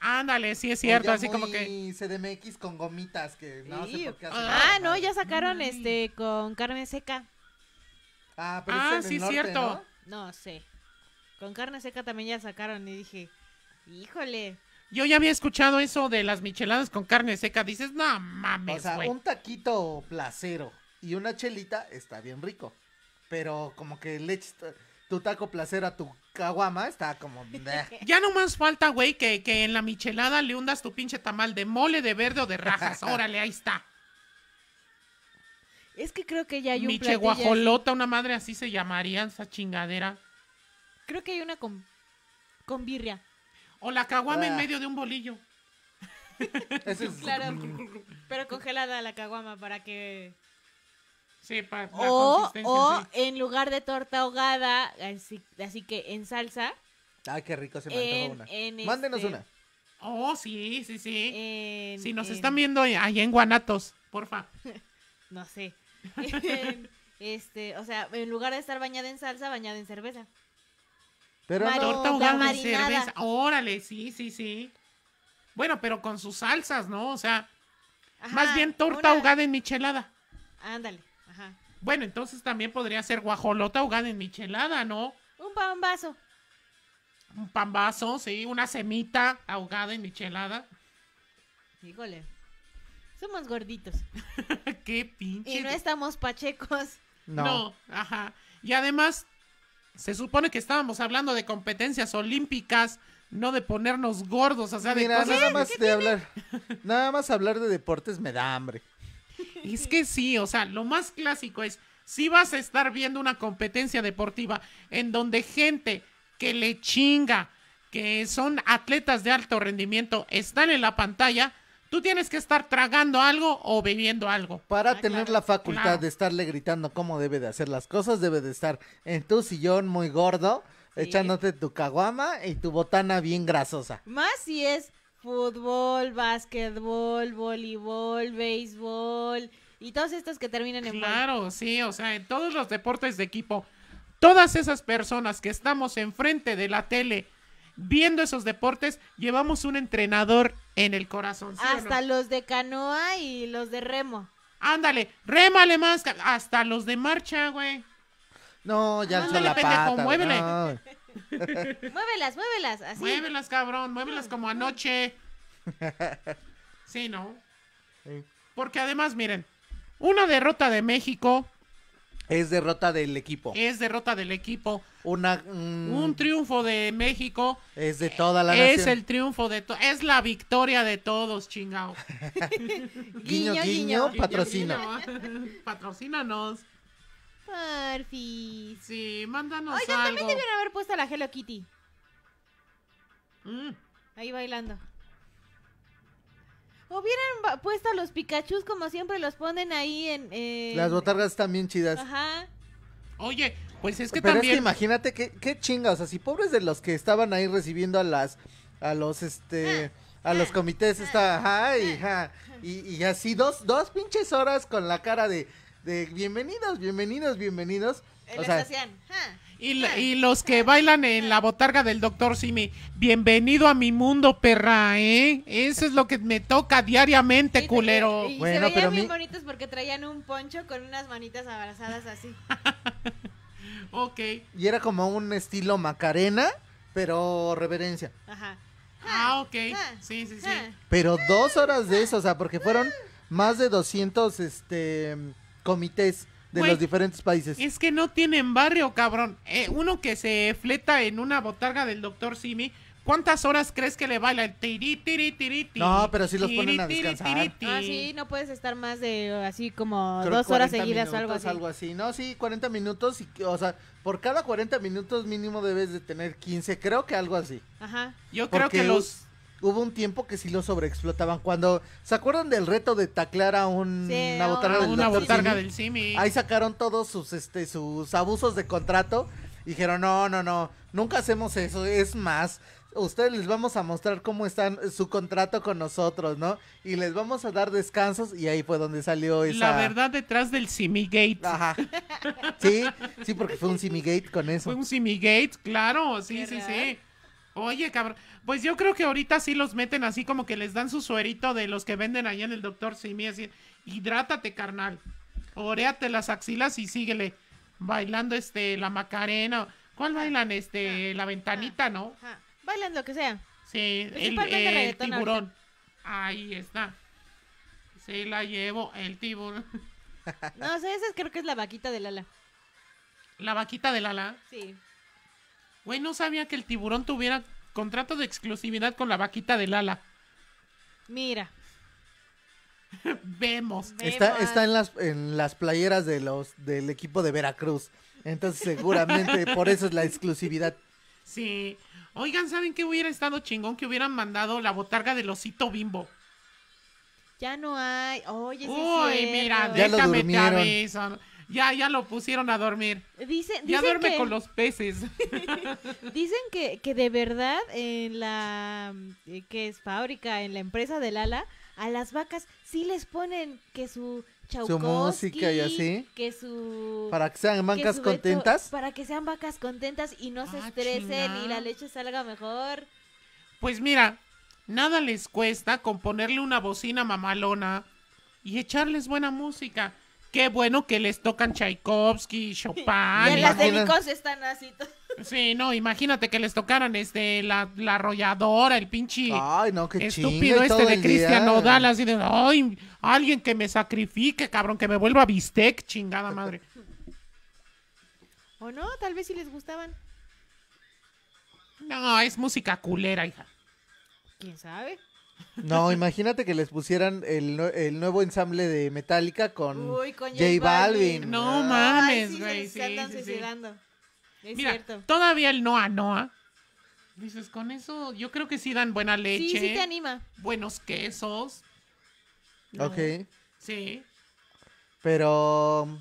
Ándale, sí es cierto, así como que. CDMX con gomitas que no sé por qué ah, ah, no, ya sacaron este con carne seca. Ah, pero es ah, sí, cierto. ¿no? sé. Con carne seca también ya sacaron y dije, híjole. Yo ya había escuchado eso de las micheladas con carne seca. Dices, no mames. O sea, un taquito placero y una chelita está bien rico. Pero como que le tu taco placero a tu caguama, está como. (laughs) ya más falta, güey, que, que en la michelada le hundas tu pinche tamal de mole, de verde o de rajas. (laughs) Órale, ahí está. Es que creo que ya hay un Miche una madre así se llamaría esa chingadera. Creo que hay una con, con birria. O la caguama en ah. medio de un bolillo. (laughs) es... (laughs) Claro, pero congelada la caguama para que... Sí, o, o en lugar de torta ahogada, así, que en salsa. Ah, qué rico se me una. Este Mándenos una. Oh, sí, sí, sí. si nos están viendo ahí en Guanatos, porfa. (laughs) no sé. (laughs) este, o sea, en lugar de estar bañada en salsa, bañada en cerveza. Pero no. torta ahogada en cerveza. Órale, sí, sí, sí. Bueno, pero con sus salsas, ¿no? O sea, más bien torta ahogada en michelada. Ándale, ajá. Bueno, entonces también podría ser guajolota ahogada en michelada, ¿no? Un pambazo. Un pambazo, sí, una semita ahogada en michelada. Híjole. Somos gorditos. (laughs) Qué pinche. Y no estamos pachecos. No. ajá. Y además, se supone que estábamos hablando de competencias olímpicas, no de ponernos gordos, o sea, de nada más de hablar. Nada más hablar de deportes me da hambre. (laughs) Es que sí, o sea, lo más clásico es si vas a estar viendo una competencia deportiva en donde gente que le chinga, que son atletas de alto rendimiento, están en la pantalla, Tú tienes que estar tragando algo o bebiendo algo. Para ah, tener la facultad de estarle gritando cómo debe de hacer las cosas, debe de estar en tu sillón muy gordo, echándote tu caguama y tu botana bien grasosa. Más si es fútbol, básquetbol, voleibol, béisbol y todos estos que terminan en Claro, sí, o sea, en todos los deportes de equipo, todas esas personas que estamos enfrente de la tele viendo esos deportes, llevamos un entrenador en el corazón. Hasta los de canoa y los de remo. Ándale, remale más. Hasta los de marcha, güey. No, ya Ándale, la pendejo, (laughs) (laughs) muévelas, muévelas, así. Muévelas, cabrón, muévelas como anoche. (laughs) Sí, ¿no? Sí. Porque además, miren, una derrota de México es derrota del equipo. Es derrota del equipo. Una, mm, un triunfo de México. Es de toda la Es el triunfo de Es la victoria de todos, chingao. (laughs) guiño, guiño, patrocina. Patrocínanos. Porfi. Sí, mándanos algo. algo. también debieron haber puesto la Hello Kitty. Mm. Ahí bailando. Hubieran puesto a los Pikachus como siempre los ponen ahí en... Las botargas están chidas. Ajá. Oye, pues es que también... imagínate qué, qué chinga, o sea, pobres de los que estaban ahí recibiendo a las... A los, este... a los comités esta ajá, y, y, así dos, pinches horas con la cara de, bienvenidos, bienvenidos, bienvenidos. O y, los que bailan en la botarga del doctor Simi, bienvenido a mi mundo, perra, ¿eh? Eso es lo que me toca diariamente, culero. Y, bueno, se veían pero bien bonitos porque traían un poncho con unas manitas abrazadas así. (laughs) ok. Y era como un estilo Macarena, pero reverencia. Ajá. Ah, ok. Sí, sí, sí. Pero dos horas de eso, o sea, porque fueron más de 200 este, comités de los diferentes países. Es que no tienen barrio, cabrón. Eh, uno que se fleta en una botarga del doctor Simi. ¿Cuántas horas crees que le baila el tiri, tiri, tiri, No, pero sí los ponen a descansar. Ah, sí, no puedes estar más de así como dos horas seguidas o algo así. algo así. No, sí, 40 minutos. o sea, por cada 40 minutos mínimo debes de tener 15. Creo que algo así. Ajá. Yo creo que los hubo un tiempo que sí lo sobreexplotaban. Cuando, ¿se acuerdan del reto de taclar a un, una botarga, del, Simi? Ahí sacaron todos sus, este, sus abusos de contrato. Dijeron, no, no, no, nunca hacemos eso. Es más, ustedes les vamos a mostrar cómo está su contrato con nosotros, ¿no? Y les vamos a dar descansos y ahí fue donde salió esa... La verdad detrás del Simigate. Ajá. Sí, sí, porque fue un Gate con eso. Fue un Gate claro, sí, sí, sí. Oye, cabrón, pues yo creo que ahorita sí los meten así como que les dan su suerito de los que venden allá en el doctor Simi, así, hidrátate, carnal, Oreate las axilas y síguele bailando este la Macarena. ¿Cuál bailan? Este, la ventanita, ¿no? bailan lo que sea. Sí, pues el, tiburón. Ahí está. Sí, la llevo, el tiburón. (laughs) No sé, esa creo que es la vaquita De Lala ¿La vaquita de Lala? Sí. Güey, no sabía que el tiburón tuviera contrato de exclusividad con la vaquita de Lala. Mira. (laughs) Vemos. Está, está en, las, en las playeras de los, del equipo de Veracruz. Entonces seguramente por eso es la exclusividad. Sí. Oigan, ¿saben qué hubiera estado chingón que hubieran mandado la botarga del osito bimbo? Ya no hay. Oye, Uy, mira, ya déjame lo durmieron. Ya, ya lo pusieron a dormir. Dice, ya duerme con los peces. (laughs) dicen que, que de verdad en la eh, que es fábrica, en la empresa de Lala, a las vacas sí les ponen que su su música y así. Que su. Para que sean vacas contentas. Para que sean vacas contentas y no se ah, estresen y la leche salga mejor. Pues mira, nada les cuesta con ponerle una bocina mamalona y echarles buena música. Qué bueno que les tocan Tchaikovsky, Chopin. las de están así. Sí, no, imagínate que les tocaran este la, arrolladora, el pinche estúpido este de Cristian Odal así de ay, alguien que me sacrifique, cabrón, que me vuelva bistec, chingada madre. O no, tal vez si les gustaban. No, es música culera, hija. ¿Quién sabe? No, imagínate que les pusieran el, nuevo ensamble de Metallica con, J Balvin. No mames, güey. se están Es cierto. todavía el Noah Noah Dices, con eso yo creo que sí dan buena leche. Sí, te anima. Buenos quesos. Ok. Sí. Pero...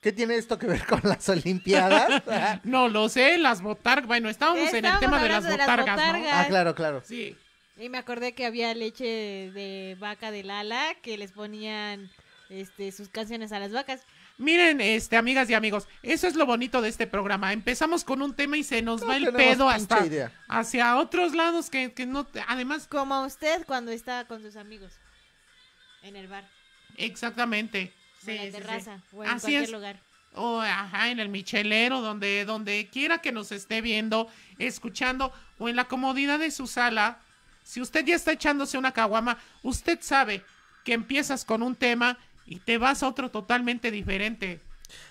¿Qué tiene esto que ver con las Olimpiadas? (laughs) no lo sé, las botargas. Bueno, estábamos, en el tema de las De las botargas. ¿no? Ah, claro, claro. Sí. Y me acordé que había leche de vaca de Lala que les ponían este, sus canciones a las vacas. Miren, este, amigas y amigos, eso es lo bonito de este programa. Empezamos con un tema y se nos va el pedo hasta hacia otros lados que, que no, además. Como usted cuando está con sus amigos en el bar. Exactamente. en la terraza o en Así cualquier lugar. O en el michelero, donde, donde quiera que nos esté viendo, escuchando, o en la comodidad de su sala, si usted ya está echándose una caguama, usted sabe que empiezas con un tema y te vas a otro totalmente diferente.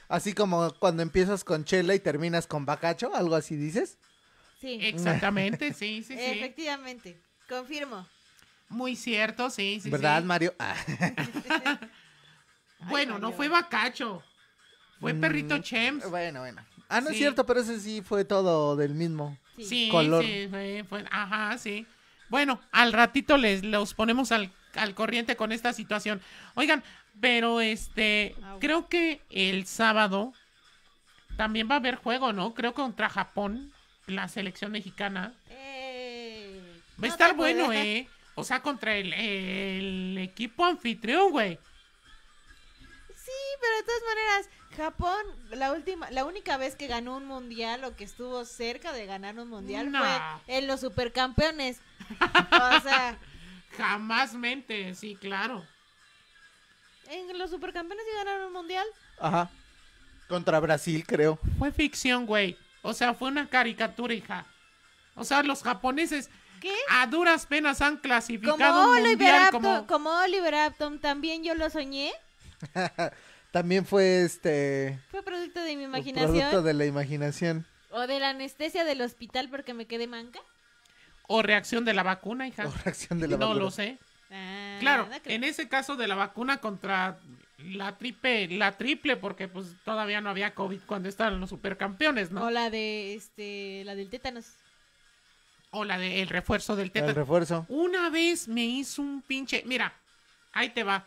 Así como cuando empiezas con chela y terminas con bacacho, algo así dices. Sí. Exactamente, (laughs) sí, sí, sí. Efectivamente, confirmo. Muy cierto, sí, sí. ¿Verdad, Mario? Ah. (laughs) (laughs) bueno, no fue bacacho. Fue mm, perrito Chems. Bueno, bueno. Ah, no es cierto, pero ese sí fue todo del mismo sí. color. Sí, fue, fue, ajá, sí. Bueno, al ratito les los ponemos al, corriente con esta situación. Oigan, pero este, creo que el sábado también va a haber juego, ¿no? Creo contra Japón, la selección mexicana. Eh, va a estar bueno, ¿eh? O sea, contra el, equipo anfitrión, güey. Sí, pero de todas maneras, Japón, la última, la única vez que ganó un mundial o que estuvo cerca de ganar un mundial fue en los supercampeones. (laughs) o sea. Jamás mente, sí, claro. En los supercampeones y ganaron un mundial. Ajá. Contra Brasil, creo. Fue ficción, güey. O sea, fue una caricatura, hija. O sea, los japoneses ¿Qué? a duras penas han clasificado como Oliver como... Oliver también yo lo soñé. (laughs) también fue este... Fue producto de mi imaginación. Producto de la imaginación. O de la anestesia del hospital porque me quedé manca. O reacción de la vacuna, hija. O reacción de la no vacuna. No lo sé. Ah, claro, en ese caso de la vacuna contra la triple, la triple, porque pues todavía no había COVID cuando estaban los supercampeones, ¿no? O la de este, la del tétanos. O la del refuerzo del tétanos. refuerzo. Una vez me hizo un pinche. Mira, ahí te va.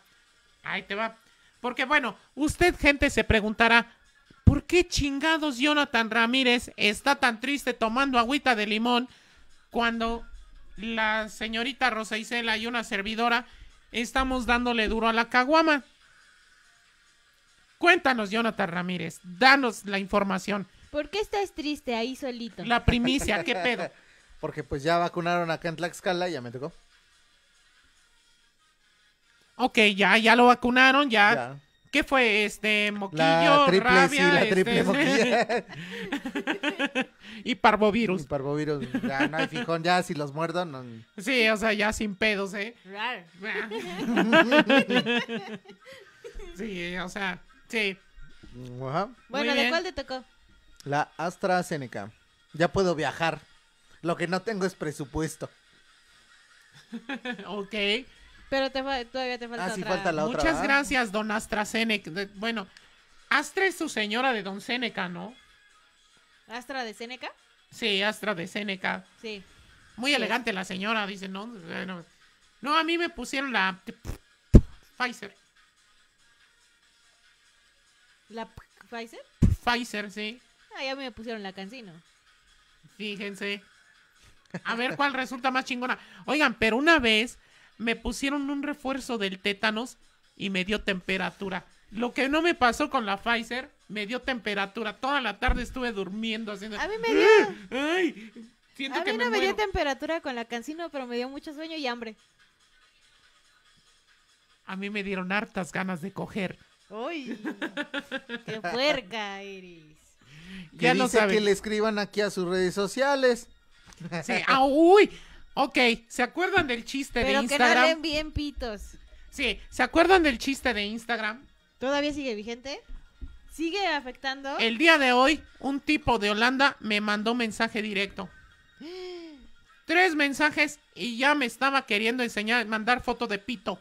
Ahí te va. Porque bueno, usted, gente, se preguntará. ¿Por qué chingados Jonathan Ramírez está tan triste tomando agüita de limón cuando la señorita Rosa Isela y una servidora estamos dándole duro a la caguama. Cuéntanos, Jonathan Ramírez, danos la información. ¿Por qué estás triste ahí solito? La primicia, ¿qué pedo? (laughs) Porque pues ya vacunaron acá en Tlaxcala y ya me tocó. Ok, ya, ya lo vacunaron, ya. ¿Qué fue? Este, moquillo, la triple, sí, la triple este... moquilla. (laughs) (laughs) Y parvovirus. Y parvovirus. Ya no hay fijón, ya si los muerdo. Sí, o sea, ya sin pedos, ¿eh? (laughs) sí, o sea, sí. Bueno, ¿de cuál te tocó? La AstraZeneca. Ya puedo viajar. Lo que no tengo es presupuesto. (laughs) ok. Pero te todavía te ah, falta, la otra. Muchas gracias, don AstraZeneca. Bueno, Astra es su señora de don Seneca, ¿no? ¿Astra de Seneca? Sí, Astra de Seneca. Sí. Muy elegante la señora, dice, no, no, a mí me pusieron la Pfizer. ¿La Pfizer? Pfizer, sí. Ah, ya me pusieron la cancino. Fíjense. A ver cuál resulta más chingona. Oigan, pero una vez me pusieron un refuerzo del tétanos y me dio temperatura. Lo que no me pasó con la Pfizer, me dio temperatura. Toda la tarde estuve durmiendo haciendo. A mí me dio. (gasps) ¡Ay! Siento a mí no me dio temperatura con la cancino, pero me dio mucho sueño y hambre. A mí me dieron hartas ganas de coger. ¡Uy! (laughs) ¡Qué puerca Iris! ya dice no que le escriban aquí a sus redes sociales. Sí, ah, uy. Ok, ¿se acuerdan del chiste de Instagram? Pero que no bien pitos. Sí, ¿se acuerdan del chiste de Instagram? ¿Todavía sigue vigente? ¿Sigue afectando? El día de hoy, un tipo de Holanda me mandó mensaje directo. Tres mensajes y ya me estaba queriendo enseñar, mandar foto de pito.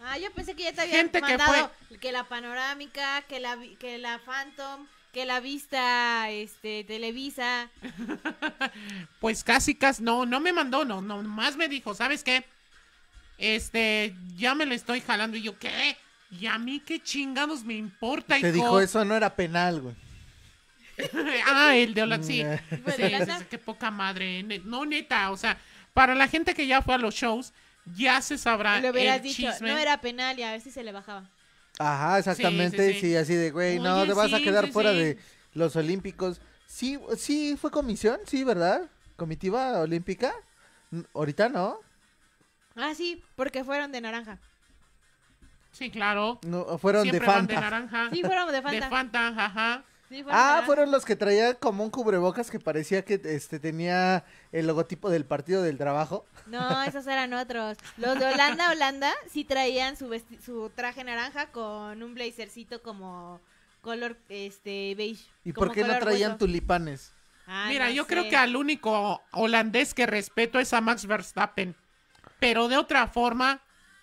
Ah, yo pensé que ya te había Gente mandado que, fue... que la panorámica, que la, que la Phantom, que la vista, este, Televisa. (laughs) pues casi, casi, no, no me mandó, no, no, más me dijo, ¿sabes qué? Este, ya me lo estoy jalando y yo, ¿qué? ¿Y a mí qué chingados me importa, Te dijo, eso no era penal, güey. (laughs) ah, el de Olaxi. Sí, qué poca madre. No, neta, o sea, para la gente que ya fue a los shows, ya se sabrá. Lo hubieras dicho, no era penal y a ver si se le bajaba. Ajá, exactamente, sí, así de, güey, no, te vas a quedar fuera de los Olímpicos. Sí, sí, fue comisión, sí, ¿verdad? Comitiva olímpica. Ahorita no. Ah, sí, porque fueron de naranja. Sí, claro. No, fueron de Fanta. Sí, fueron de Fanta. De Fanta, ajá. ah, fueron los que traían como un cubrebocas que parecía que este tenía el logotipo del Partido del Trabajo. No, esos eran otros. Los de Holanda, Holanda, sí traían su, su traje naranja con un blazercito como color este beige. ¿Y por qué no traían tulipanes? Ah, Mira, yo creo que al único holandés que respeto es a Max Verstappen. Pero de otra forma,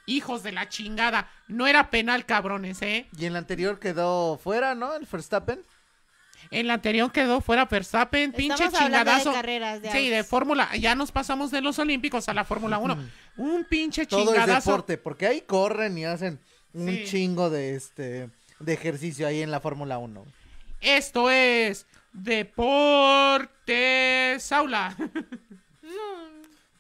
Hijos de la chingada. No era penal, cabrones, ¿eh? Y en la anterior quedó fuera, ¿no? El Verstappen. En la anterior quedó fuera Verstappen, pinche chingadazo. carreras, de sí, de Fórmula. Ya nos pasamos de los Olímpicos a la Fórmula 1. Un pinche chingadazo. Todo es deporte, porque ahí corren y hacen un chingo de este de ejercicio ahí en la Fórmula 1. Esto es Deporte Saula. (laughs) Mm.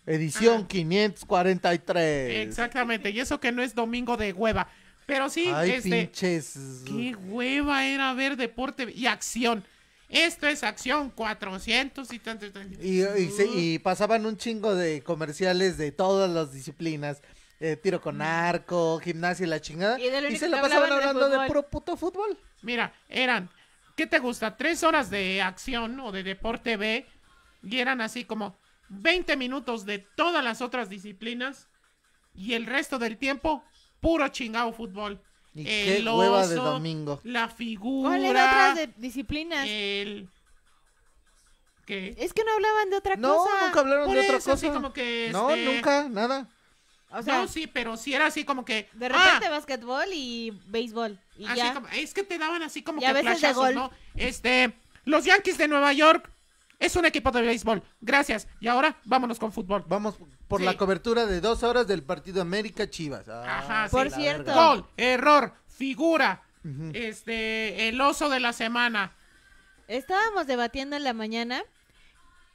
Edición 543. Exactamente, y eso que no es domingo de hueva. Pero sí, Ay, este, pinches. qué hueva era ver deporte y acción. Esto es acción 400 y tantos. Y, y, y, pasaban un chingo de comerciales de todas las disciplinas. Eh, tiro con arco, gimnasia y la chingada. Y, se la pasaban hablando de, puro puto fútbol. Mira, eran, ¿qué te gusta? Tres horas de acción o de deporte B. Y eran así como, 20 minutos de todas las otras disciplinas y el resto del tiempo puro chingado fútbol. el qué de domingo. La figura. ¿Cuáles otras disciplinas? El... Es que no hablaban de otra cosa. No, nunca hablaron de otra cosa. no, este, nunca, nada. no, sí, pero sí era así como que. De repente ah, y béisbol. es que te daban así como y que flashazos, ¿no? Este, los Yankees de Nueva York es un equipo de béisbol. Gracias. Y ahora vámonos con fútbol. Vamos por la cobertura de dos horas del partido América Chivas. Ah, Ajá, Por cierto. Gol, error, figura. Este, el oso de la semana. Estábamos debatiendo en la mañana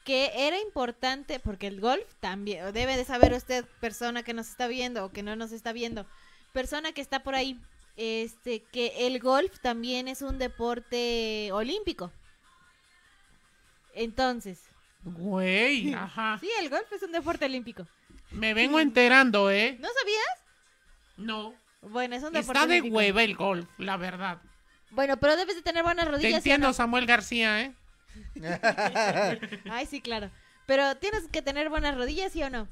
que era importante, porque el golf también, debe de saber usted, persona que nos está viendo o que no nos está viendo, persona que está por ahí, este, que el golf también es un deporte olímpico. Entonces. Güey, ajá. Sí, el golf es un deporte olímpico. Me vengo enterando, ¿eh? ¿No sabías? No. Bueno, es un deporte Está de olímpico. el golf, la verdad. Bueno, pero debes de tener buenas rodillas. Te entiendo, Samuel García, ¿eh? (laughs) Ay, sí, claro. Pero tienes que tener buenas rodillas, ¿sí o no?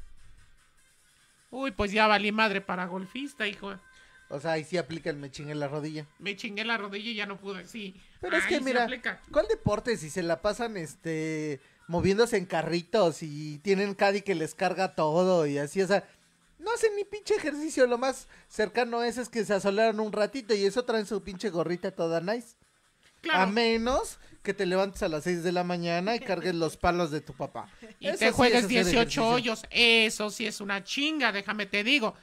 Uy, pues ya valí madre para golfista, hijo. O sea, ahí sí aplican me chingué la rodilla. Me chingué la rodilla y ya no pude, sí. Pero es que mira, ¿cuál deporte si se la pasan este moviéndose en carritos y tienen Caddy que les carga todo y así, o sea, no hacen ni pinche ejercicio, lo más cercano es es que se asolaron un ratito y eso traen su pinche gorrita toda nice. Claro. A menos que te levantes a las 6 de la mañana y cargues los palos de tu papá. Y eso juegues 18 hoyos. Eso sí es una chinga, déjame te digo.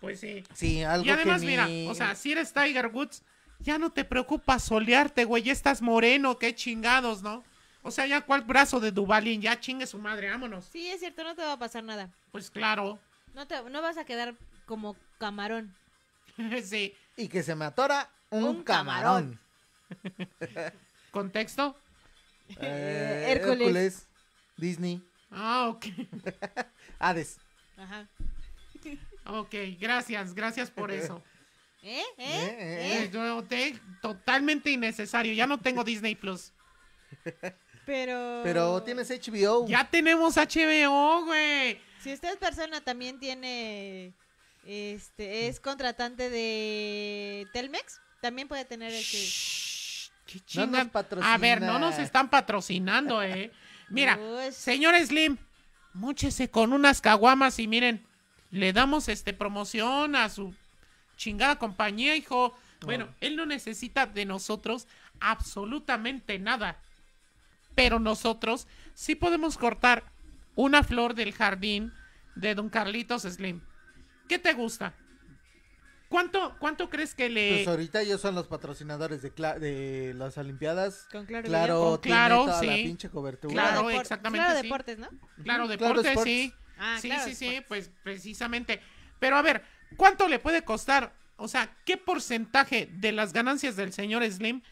Pues sí. Sí, algo Y además, mira, o sea, si eres Tiger Woods, ya no te preocupas, solearte, güey, ya estás moreno, qué chingados, ¿no? O sea, ya cuál brazo de Dubalín, ya chingue su madre, vámonos. Sí, es cierto, no te va a pasar nada. Pues claro. No, te, no vas a quedar como camarón. (laughs) sí. Y que se me atora un, camarón. (laughs) ¿Contexto? Eh, (laughs) Hércules. Hércules. Disney. Ah, ok. Hades. Ajá. ok, gracias, gracias por eso. ¿Eh? ¿Eh? ¿Eh? ¿Eh? totalmente innecesario. Ya no tengo Disney Plus. (laughs) Pero... Pero tienes HBO. Ya tenemos HBO, güey. Si usted es persona, también tiene... Este, es contratante de Telmex, también puede tener el qué A ver, no nos están patrocinando, ¿eh? Mira, señor Slim, múchese con unas caguamas y miren, le damos este promoción a su chingada compañía, hijo. Bueno, él no necesita de nosotros absolutamente nada. Pero nosotros sí podemos cortar una flor del jardín de Don Carlitos Slim. ¿Qué te gusta? ¿Cuánto, ¿Cuánto crees que le.? Pues ahorita ellos son los patrocinadores de, de las Olimpiadas. Con claro, claro, claro sí. la pinche cobertura. Claro, exactamente. Claro, deportes, ¿no? Claro, deportes, sí. Ah, sí, sí, sí, pues precisamente. Pero a ver, ¿Cuánto le puede costar? O sea, ¿qué porcentaje de las ganancias del señor Slim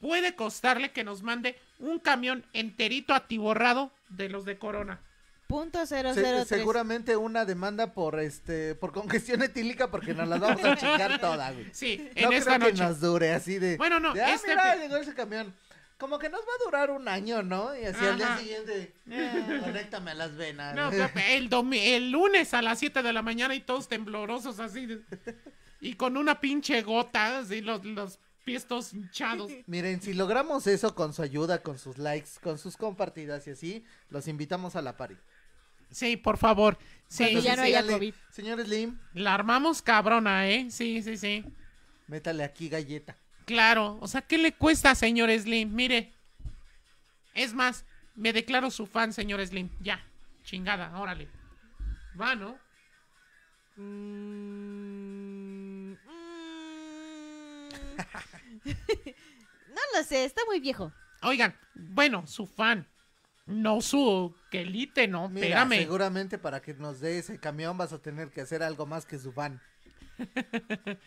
puede costarle que nos mande un camión enterito atiborrado de los de Corona? Punto cero, eh, seguramente una demanda por este por congestión etílica porque nos la vamos a (laughs) checar toda, Sí, no en creo esta que nos dure así de. Bueno, no, ah, este mira, llegó ese camión como que nos va a durar un año, ¿no? Y así al día siguiente, eh. a las venas. No, pues, el, el lunes a las 7 de la mañana y todos temblorosos así. Y con una pinche gota, así los, los pies todos hinchados. Miren, si logramos eso con su ayuda, con sus likes, con sus compartidas y así, los invitamos a la party. Sí, por favor. Sí, ya no COVID. Señores Lim. La armamos cabrona, ¿eh? Sí, sí, sí. Métale aquí galleta. Claro, o sea, ¿qué le cuesta, señor Slim? Mire, es más, me declaro su fan, señor Slim. Ya, chingada, órale. Va, ¿no? Mm, mm. (laughs) no lo sé, está muy viejo. Oigan, bueno, su fan. No su quelite, no, Mira, Seguramente para que nos dé ese camión vas a tener que hacer algo más que su fan. (laughs)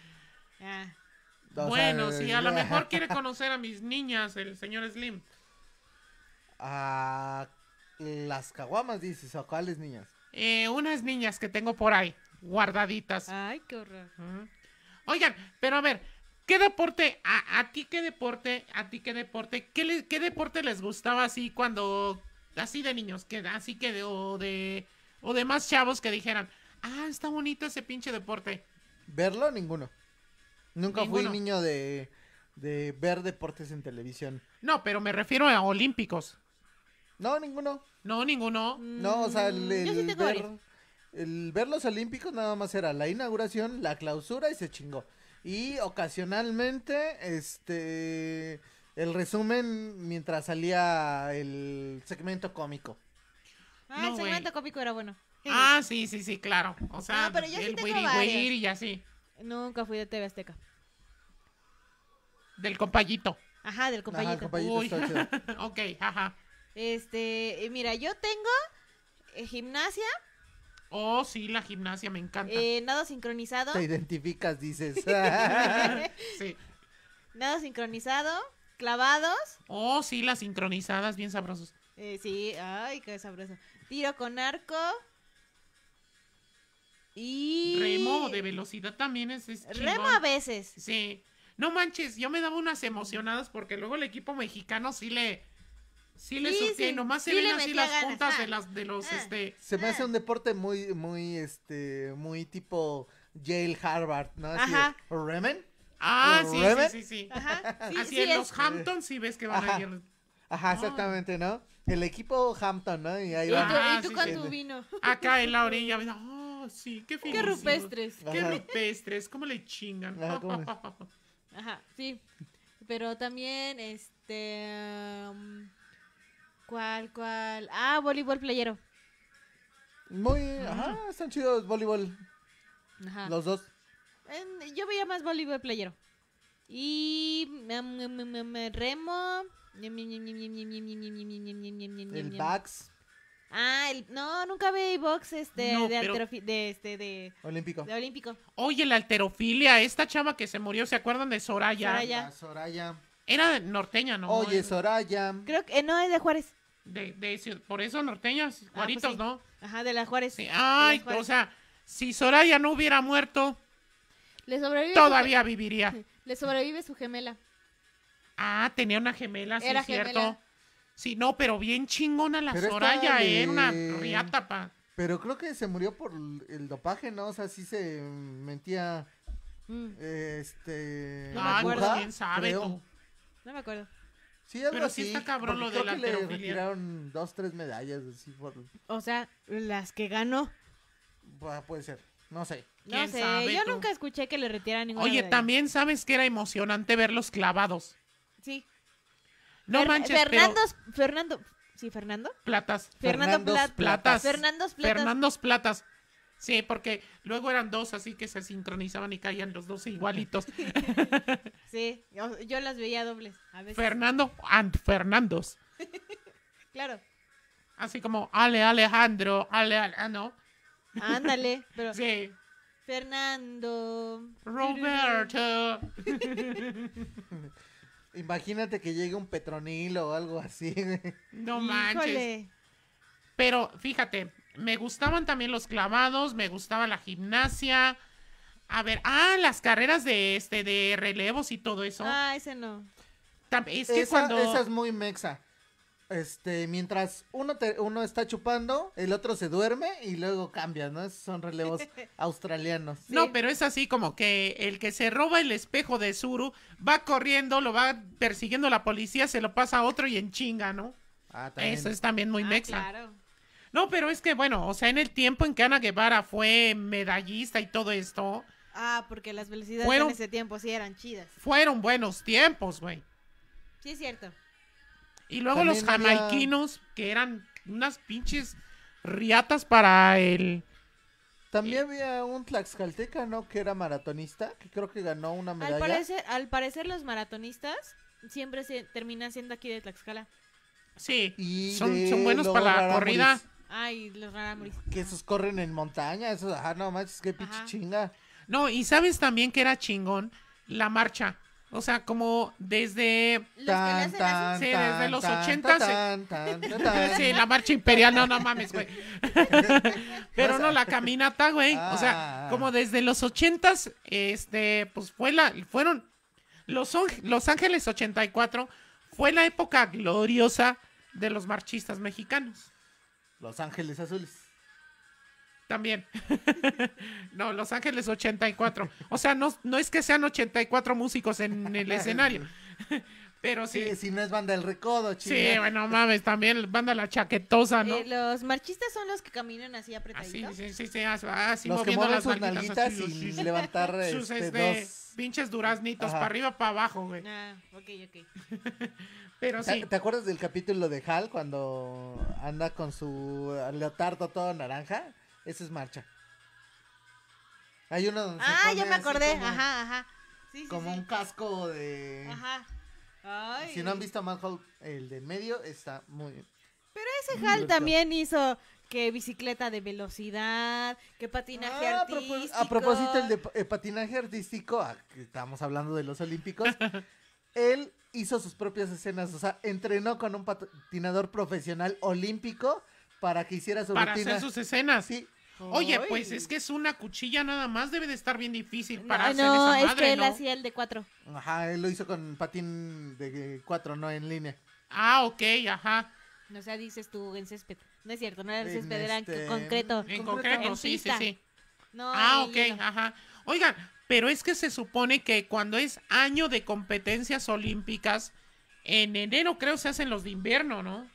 Ah bueno, si a lo mejor (laughs) quiere conocer a mis niñas, el señor Slim. A las caguamas, dices, ¿a cuáles niñas? Eh, unas niñas que tengo por ahí, guardaditas. Ay, qué horror. Oigan, pero a ver, ¿qué deporte, a, ti qué deporte, a ti qué deporte, qué, qué deporte les gustaba así cuando, así de niños, así que de, o de, o de más chavos que dijeran, ah, está bonito ese pinche deporte? Verlo, ninguno. Nunca fui niño de, ver deportes en televisión. No, pero me refiero a olímpicos. No, ninguno. No, ninguno. No, o sea, el, mm, ver, el ver los olímpicos nada más era la inauguración, la clausura y se chingó. Y ocasionalmente, este, el resumen mientras salía el segmento cómico. Ah, el segmento cómico era bueno. Ah, sí, sí, sí, claro. O sea, ah, el y así. Nunca fui de TV Azteca. Del compañito, Ajá, del compañito, Ajá, (laughs) ok, ajá. Este, eh, mira, yo tengo eh, gimnasia. Oh, sí, la gimnasia me encanta. Eh, nado sincronizado. Te identificas, dices. (laughs) sí. Nado sincronizado, clavados. Oh, sí, las sincronizadas, bien sabrosos. Eh, sí, ay, qué sabroso. Tiro con arco. Y. Remo de velocidad también es. es Remo a veces. Sí. No manches, yo me daba unas emocionadas porque luego el equipo mexicano sí le. Sí, le nomás se ven así las puntas de ah, las de los ah, este. Se me hace ah. un deporte muy, muy, este, muy tipo Yale Harvard, ¿no? Así Ajá. ¿Remen? Ah, sí, sí, sí, sí, Ajá. así en los Hamptons sí ves que van a ir. Ajá, exactamente, ¿no? El equipo Hampton, ¿no? Y ahí va. tú, con vino? Acá en la orilla, oh, sí, qué finísimo. Qué rupestres. Qué rupestres, cómo le chingan. (laughs) Ajá, sí. Pero también, este. ¿Cuál, cuál? Ah, voleibol playero. Muy. Ajá, están chidos voleibol. Ajá. Los dos. yo veía más voleibol playero. Y. me remo. El Bax. Ah, no, nunca vi box este, de, de, este Olímpico. De Olímpico. Oye, la alterofilia, esta chava que se murió, ¿se acuerdan de Soraya? Soraya. Era norteña, ¿no? Oye, Soraya. Creo que eh, no es de Juárez. De, de, por eso norteñas, ah, pues Juaritos, ¿no? Ajá, de la Juárez. Ay, o sea, si Soraya no hubiera muerto, Le sobrevive todavía viviría. (laughs) Le sobrevive su gemela. Ah, tenía una gemela, sí, es cierto. Sí, no, pero bien chingona la Soraya, ¿eh? Una riata, pa. Pero creo que se murió por el dopaje, ¿no? O sea, sí se mentía. Mm. Este. No, me acuerdo. quién sabe No me acuerdo. Sí, algo pero sí está cabrón lo de la le retiraron dos, tres medallas así por... O sea, las que ganó. puede ser, no sé. No sé, yo nunca escuché que le retiraran ninguna Oye, también sabes que era emocionante verlos clavados. Sí. No manches, Fernando, Fernando, sí, Fernando. Platas. Fernando Platas. Fernando Platas. Fernandos Platas. Sí, porque luego eran dos, así que se sincronizaban y caían los dos igualitos. (laughs) sí, yo, las veía dobles. Fernando and Fernandos. (laughs) claro. Así como Ale Alejandro, Ale, ah, no. Ándale, pero. Sí. Fernando. Roberto. (laughs) Imagínate que llegue un Petronilo o algo así. No manches. Pero fíjate, me gustaban también los clavados, me gustaba la gimnasia. A ver, ah, las carreras de este de relevos y todo eso. Ah, ese no. Es que esa es muy mexa. Este, mientras uno, uno está chupando, el otro se duerme y luego cambia, ¿no? son relevos (laughs) australianos. No, pero es así como que el que se roba el espejo de Zuru va corriendo, lo va persiguiendo la policía, se lo pasa a otro y en chinga, ¿no? Ah, Eso es también muy ah, mexa. No, pero es que bueno, o sea, en el tiempo en que Ana Guevara fue medallista y todo esto. Ah, porque las velocidades en ese tiempo sí eran chidas. Fueron buenos tiempos, güey. Sí, es cierto. Y luego los jamaiquinos, que eran unas pinches riatas para el... También había un tlaxcalteca, ¿no? Que era maratonista, que creo que ganó una medalla. Al parecer, los maratonistas siempre se terminan siendo aquí de Tlaxcala. Sí, son, buenos para la corrida. Ay, los rarámuris. Que esos corren en montaña, esos, ajá, no manches, qué pinche chinga. No, y sabes también que era chingón la marcha. O sea, como desde. Los sí, desde los ochentas. sí, la marcha imperial, no, no mames, güey. (laughs) Pero no, la caminata, güey. O sea, ah. como desde los ochentas, este, pues fue la, fueron. Los, los Ángeles 84 fue la época gloriosa de los marchistas mexicanos. Los Ángeles Azules. También. (laughs) no, Los Ángeles 84. O sea, no, no es que sean 84 músicos en el (laughs) escenario. (laughs) Pero sí. Si no es banda del recodo, Sí, bueno, mames, también banda la chaquetosa, ¿no? Eh, los marchistas son los que caminan así apretaditos. Así, sí, sí, sí, así ah, los moviendo las sus nalguitas y levantar sus este, este, pinches duraznitos para arriba, para abajo, güey. Ah, ok, ok. Pero sí. ¿Te acuerdas del capítulo de Hal cuando anda con su leotardo todo naranja? Esa es marcha. Hay uno donde Ah, ya me acordé. ajá, ajá. como un casco de. Ajá. Si no han visto Manhole, el de medio está muy. Pero ese Hal también hizo que bicicleta de velocidad, que patinaje ah, artístico. A propósito, el de eh, patinaje artístico, ah, estamos hablando de los Olímpicos, (laughs) él hizo sus propias escenas, o sea, entrenó con un patinador profesional olímpico para que hiciera su Para hacer sus escenas. Sí, Oye, pues es que es una cuchilla nada más, debe de estar bien difícil para hacer esa madre, es que él hacía el de cuatro. Ajá, él lo hizo con patín de cuatro, no en línea. Ah, ok, ajá. No sea, dices tú en césped. No es cierto, no era En césped, era en este, concreto. En concreto, sí, sí, sí. Ah, ok, ajá. Oigan, pero es que se supone que cuando es año de competencias olímpicas, en enero creo se hacen los de invierno, ¿no?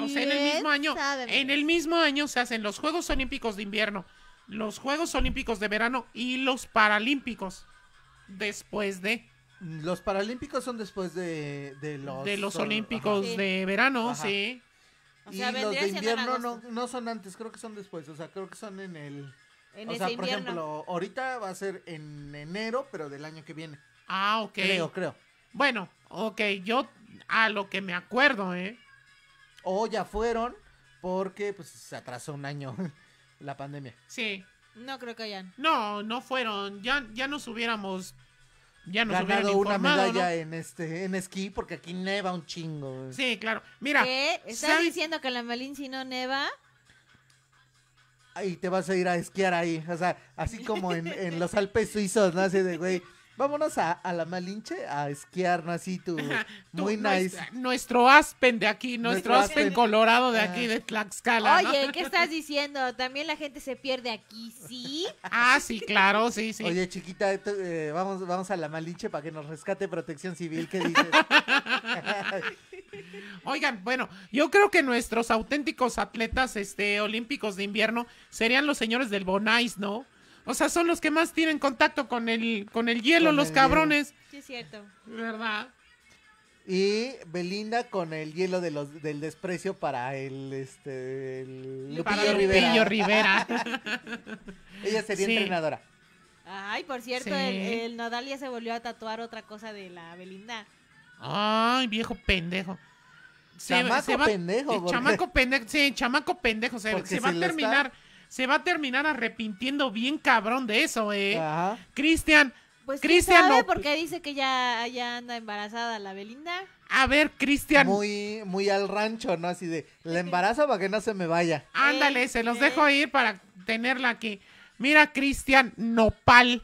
O sea, en el mismo año, en el mismo año se hacen los Juegos Olímpicos de invierno, los Juegos Olímpicos de verano y los Paralímpicos. Después de los Paralímpicos son después de, de los de los Olímpicos de verano, sí. y los de invierno no, no son antes, creo que son después, o sea, creo que son en el en o sea, por ejemplo, ahorita va a ser en enero, pero del año que viene. Ah, ok. Creo, creo. Bueno, ok, yo a lo que me acuerdo, ¿eh? O ya fueron porque pues se atrasó un año (laughs) la pandemia. Sí. No creo que hayan. No, no fueron. Ya, ya nos hubiéramos. Ya nos Ganado una medalla en este, en esquí, porque aquí neva un chingo. Sí, claro. Mira. ¿Qué? ¿Estás diciendo que la Malín si no neva? Y te vas a ir a esquiar ahí. O sea, así como en, en los (laughs) Alpes suizos, ¿no? Así de güey vámonos a, la Malinche a esquiar, ¿no? Así tú, muy nice. nuestro Aspen de aquí, nuestro, Aspen, colorado de aquí, ah. de Tlaxcala. Oye, ¿qué estás diciendo? También la gente se pierde aquí, ¿sí? Ah, sí, claro, sí, sí. Oye, chiquita, eh, eh, vamos, vamos a la Malinche para que nos rescate protección civil, ¿qué dices? (laughs) Oigan, bueno, yo creo que nuestros auténticos atletas este, olímpicos de invierno serían los señores del Bonais, ¿no? O sea, son los que más tienen contacto con el, con el hielo, los cabrones. Sí, es cierto. ¿Verdad? Y Belinda con el hielo de los, del desprecio para el, este, Lupillo, para Rivera. Lupillo Rivera. (laughs) Ella sería entrenadora. Ay, por cierto, el, Nadal ya se volvió a tatuar otra cosa de la Belinda. Ay, viejo pendejo. Se, chamaco pendejo. Chamaco pendejo, sí, chamaco pendejo. Se, se va a terminar se va a terminar arrepintiendo bien cabrón de eso, ¿eh? Cristian. Pues Cristian sabe no... porque dice que ya, ya anda embarazada la Belinda. A ver, Cristian. Muy, muy al rancho, ¿no? Así de, la embarazo para que no se me vaya. Ándale, eh, se los eh. dejo ir para tenerla aquí. Mira, Cristian, nopal.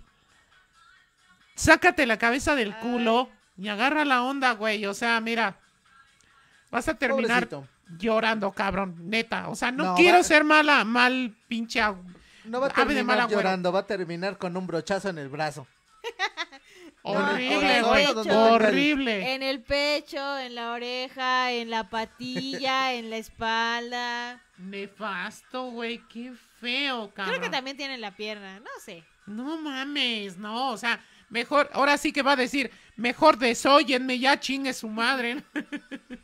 Sácate la cabeza del culo y agarra la onda, güey. O sea, mira. Vas a terminar llorando, cabrón, neta. O sea, no, quiero ser mala, mal pinche no va a terminar llorando, va a terminar con un brochazo en el brazo. (laughs) horrible, horrible. En el pecho, en la oreja, en la patilla, (laughs) en la espalda. Nefasto, güey, qué feo, cabrón. Creo que también tiene la pierna, no sé. No mames, no, o sea, mejor, ahora sí que va a decir, mejor desóyenme, ya chingue su madre. (laughs)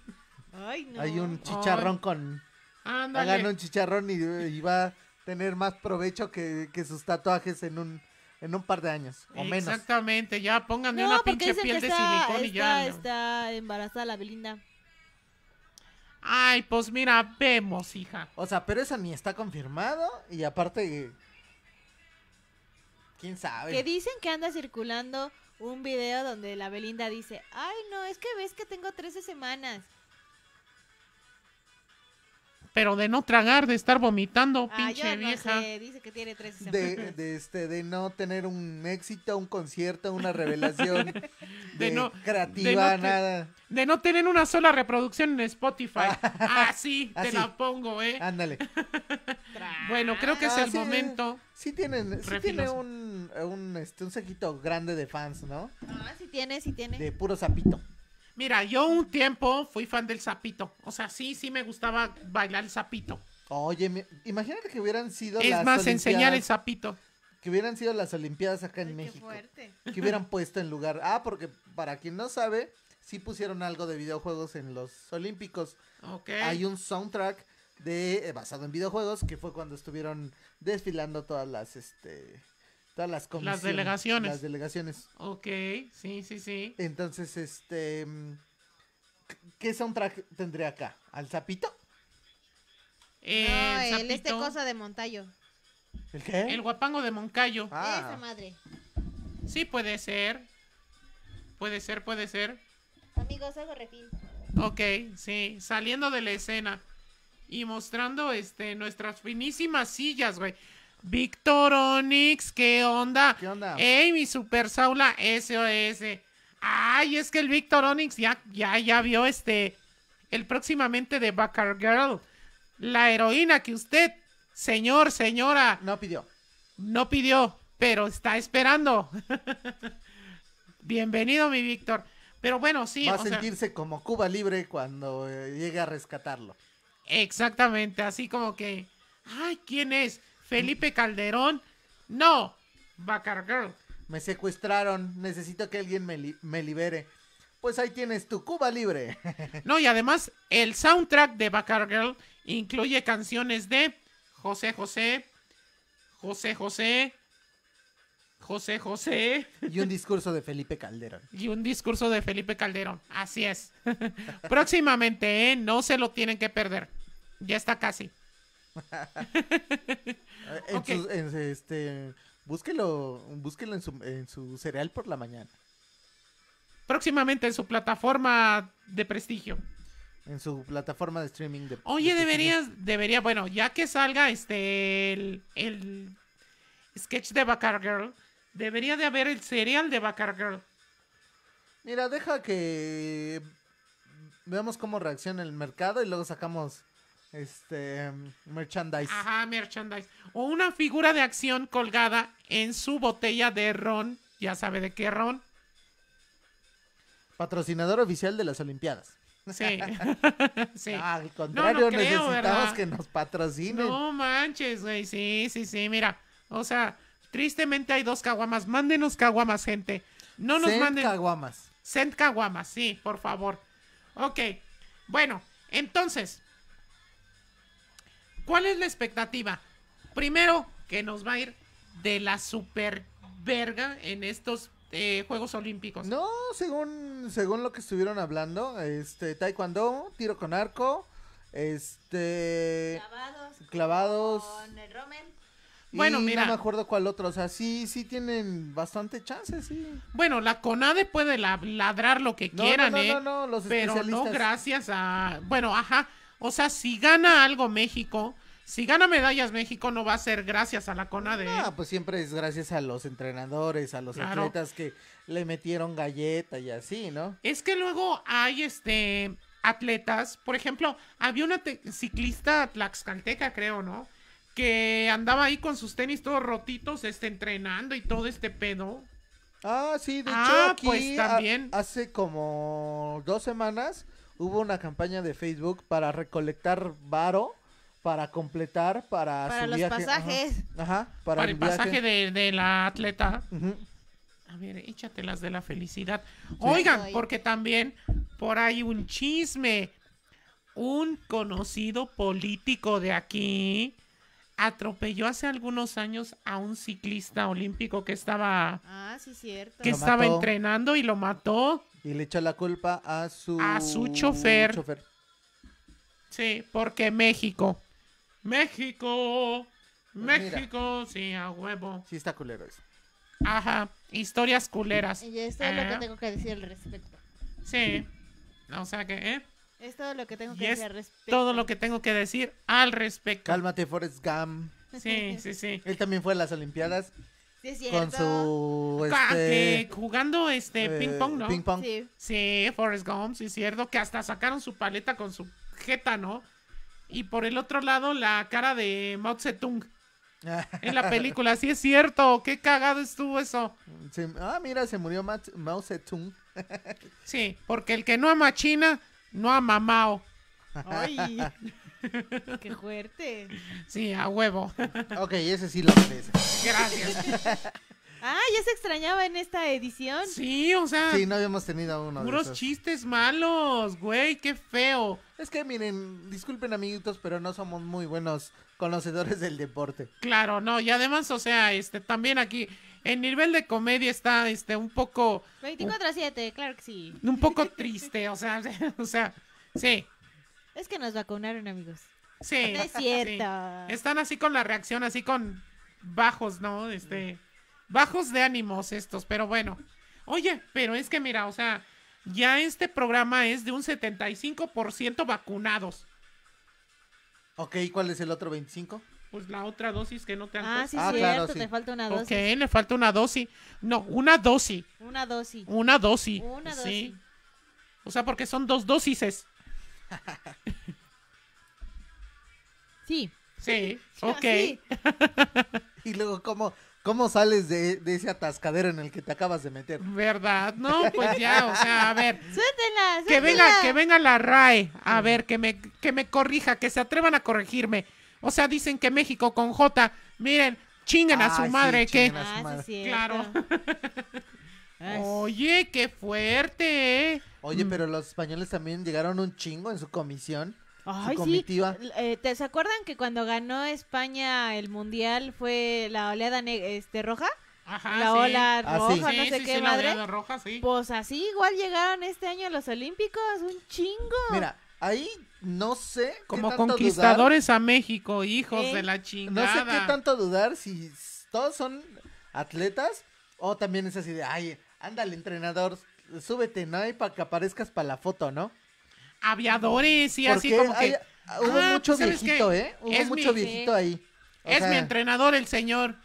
Hay un chicharrón con... Hagan un chicharrón y, va a tener más provecho que, sus tatuajes en un en un par de años o menos. Exactamente, ya pónganle una pinche piel de silicón y ya. Está, embarazada la Belinda. Ay, pues mira, vemos, hija. O sea, pero eso ni está confirmado y aparte quién sabe. Que dicen que anda circulando un video donde la Belinda dice, "Ay, no, es que ves que tengo 13 semanas." Pero de no tragar, de estar vomitando, ah, pinche vieja. Dice que tiene tres de, este, de, no tener un éxito, un concierto, una revelación (laughs) de, no, de no nada. de no tener una sola reproducción en Spotify. (laughs) Ah, Así te la pongo, ¿eh? Ándale. (laughs) bueno, creo que es el momento. Sí tienen, sí tiene un, un, este, grande de fans, ¿no? Ah, sí tiene, sí tiene. De puro sapito. Mira, yo un tiempo fui fan del zapito. O sea, sí, sí me gustaba bailar el zapito. Oye, imagínate que hubieran sido es más, enseñar el zapito. Que hubieran sido las Olimpiadas acá en México. Qué fuerte. Que hubieran puesto en lugar. Ah, porque para quien no sabe, sí pusieron algo de videojuegos en los Olímpicos. Ok. Hay un soundtrack de eh, basado en videojuegos que fue cuando estuvieron desfilando todas las este las comisiones. Las delegaciones. Las delegaciones. Ok, sí, sí, sí. Entonces, este. Mm, ¿Qué soundtrack tendré acá? ¿Al Zapito? Eh, no, el, este cosa de Montayo. ¿El qué? El guapango de Moncayo. Ah. Esa madre. Sí, puede ser. Puede ser, puede ser. Amigos, hago refil. Ok, sí, saliendo de la escena y mostrando este nuestras finísimas sillas, güey. Víctor Onix, ¿qué onda? ¿Qué onda? ¡Ey, mi Super Saula SOS! ¡Ay, es que el Víctor Onix ya, ya, ya vio este. El próximamente de Bacar Girl. La heroína que usted, señor, señora. No pidió. No pidió, pero está esperando. (laughs) Bienvenido, mi Víctor. Pero bueno, sí. Va a sentirse como Cuba libre cuando eh, llegue a rescatarlo. Exactamente, así como que. ¡Ay, quién es! Felipe Calderón, no, Girl. Me secuestraron, necesito que alguien me, libere. Pues ahí tienes tu Cuba libre. (laughs) no, y además el soundtrack de Girl incluye canciones de José José, José José, José José. Y un discurso de Felipe Calderón. Y un discurso de Felipe Calderón, así es. (laughs) Próximamente, ¿eh? no se lo tienen que perder. Ya está casi. (laughs) en este, búsquelo, en su, en su cereal por la mañana. Próximamente en su plataforma de prestigio. En su plataforma de streaming de Oye, deberías, debería, bueno, ya que salga este el, sketch de Bacar Girl, debería de haber el cereal de Bacar Girl. Mira, deja que veamos cómo reacciona el mercado y luego sacamos este merchandise. Ajá, merchandise. O una figura de acción colgada en su botella de ron. Ya sabe de qué ron. Patrocinador oficial de las Olimpiadas. Sí. (laughs) sí. Ah, al contrario, necesitamos que nos patrocinen. No manches, güey. Sí, sí, sí. Mira, o sea, tristemente hay dos caguamas. Mándenos caguamas, gente. No nos Send manden. caguamas. Send caguamas, sí, por favor. Ok. Bueno, entonces, ¿Cuál es la expectativa? Primero, que nos va a ir de la super verga en estos eh, Juegos Olímpicos. No, según, según lo que estuvieron hablando, este, taekwondo, tiro con arco, este... Clavados. Clavados. Con el romen. Bueno, mira. No me acuerdo cuál otro. O sea, sí, sí tienen bastante chance, sí. Bueno, la CONADE puede ladrar lo que quieran, no, no, no, ¿eh? No, no, no, los Pero no gracias a. Bueno, ajá. O sea, si gana algo México, si gana medallas México, no va a ser gracias a la CONADE. Ah, pues siempre es gracias a los entrenadores, a los atletas que le metieron galleta y así, ¿no? Es que luego hay este atletas, por ejemplo, había una ciclista tlaxcalteca, creo, ¿no? Que andaba ahí con sus tenis todos rotitos, este, entrenando y todo este pedo. Ah, sí, de ah, hecho, pues, también. hace como dos semanas hubo una campaña de Facebook para recolectar varo para completar para, para los pasajes ajá, para, el pasaje de, la atleta a ver échatelas de la felicidad oigan porque también por ahí un chisme un conocido político de aquí atropelló hace algunos años a un ciclista olímpico que estaba ah, sí, cierto. que estaba entrenando y lo mató y le echa la culpa a su... A su chofer. chofer. Sí, porque México. México. Pues México, sí, a huevo. Sí está culero eso. Ajá, historias culeras. Y esto es lo que ah. tengo que decir al respecto. Sí. O sea que, ¿eh? Es todo lo que tengo que decir al respecto. Todo lo que tengo que decir al respecto. Cálmate, Forrest Gam. Sí, sí, sí. (laughs) Él también fue a las Olimpiadas con su. Ah, este, jugando este eh, ping pong, ¿no? Ping Sí. sí, Forrest Gump, sí, es cierto. Que hasta sacaron su paleta con su jeta, ¿no? Y por el otro lado, la cara de Mao Zedong. en la (laughs) película, sí es cierto. Qué cagado estuvo eso. Ah, mira, se murió Mao Zedong. sí, porque el que no ama a China, no ama a Mao. (laughs) (laughs) Qué fuerte. Sí, a huevo. Ok, ese sí lo merece. Gracias. (laughs) Ah, ya se extrañaba en esta edición. Sí, o sea. Sí, no habíamos tenido uno. Puros chistes malos, güey, qué feo. Es que miren, disculpen amiguitos, pero no somos muy buenos conocedores del deporte. Claro, no, y además, o sea, este, también aquí, el nivel de comedia está, este, un poco. 24 a 7, claro que sí. Un poco (laughs) triste, o sea, o sea, sí. Es que nos vacunaron, amigos. Sí. es cierto. Están así con la reacción, así con bajos, ¿no? Este, bajos de ánimos estos, pero bueno. Oye, pero es que mira, o sea, ya este programa es de un 75% vacunados. Ok, ¿y cuál es el otro 25? Pues la otra dosis que no te han Ah, sí, ah, cierto, claro, te falta una dosis. Ok, le falta una dosis. No, una dosis. Una dosis. Una dosis. Una dosis. O sea, porque son dos dosis sí. Sí, ok. y luego, ¿cómo, cómo sales de, ese atascadero en el que te acabas de meter? ¿Verdad? No, pues ya, o sea, a ver. Suéltela, Que venga, que venga la RAE, a mm. ver, que me, que me corrija, que se atrevan a corregirme. O sea, dicen que México con J, miren, chingan a su madre, que... Ah, claro. (laughs) Ah, Oye, qué fuerte. ¿eh? Oye, mm. pero los españoles también llegaron un chingo en su comisión. Ay, sí. Eh, ¿Te se acuerdan que cuando ganó España el mundial fue la oleada este roja? Ajá, la ola ah, roja, no sé qué madre. La roja, pues así igual llegaron este año a los Olímpicos, un chingo. Mira, ahí no sé. Como conquistadores a México, hijos de la chingada. No sé qué tanto dudar si todos son atletas o también es así de, ay, Ándale, entrenador, súbete, ¿no? Y para que aparezcas para la foto, ¿no? Aviadores y así como que... hubo ah, mucho viejito, ¿eh? Hubo mucho viejito ahí. es mi entrenador el señor.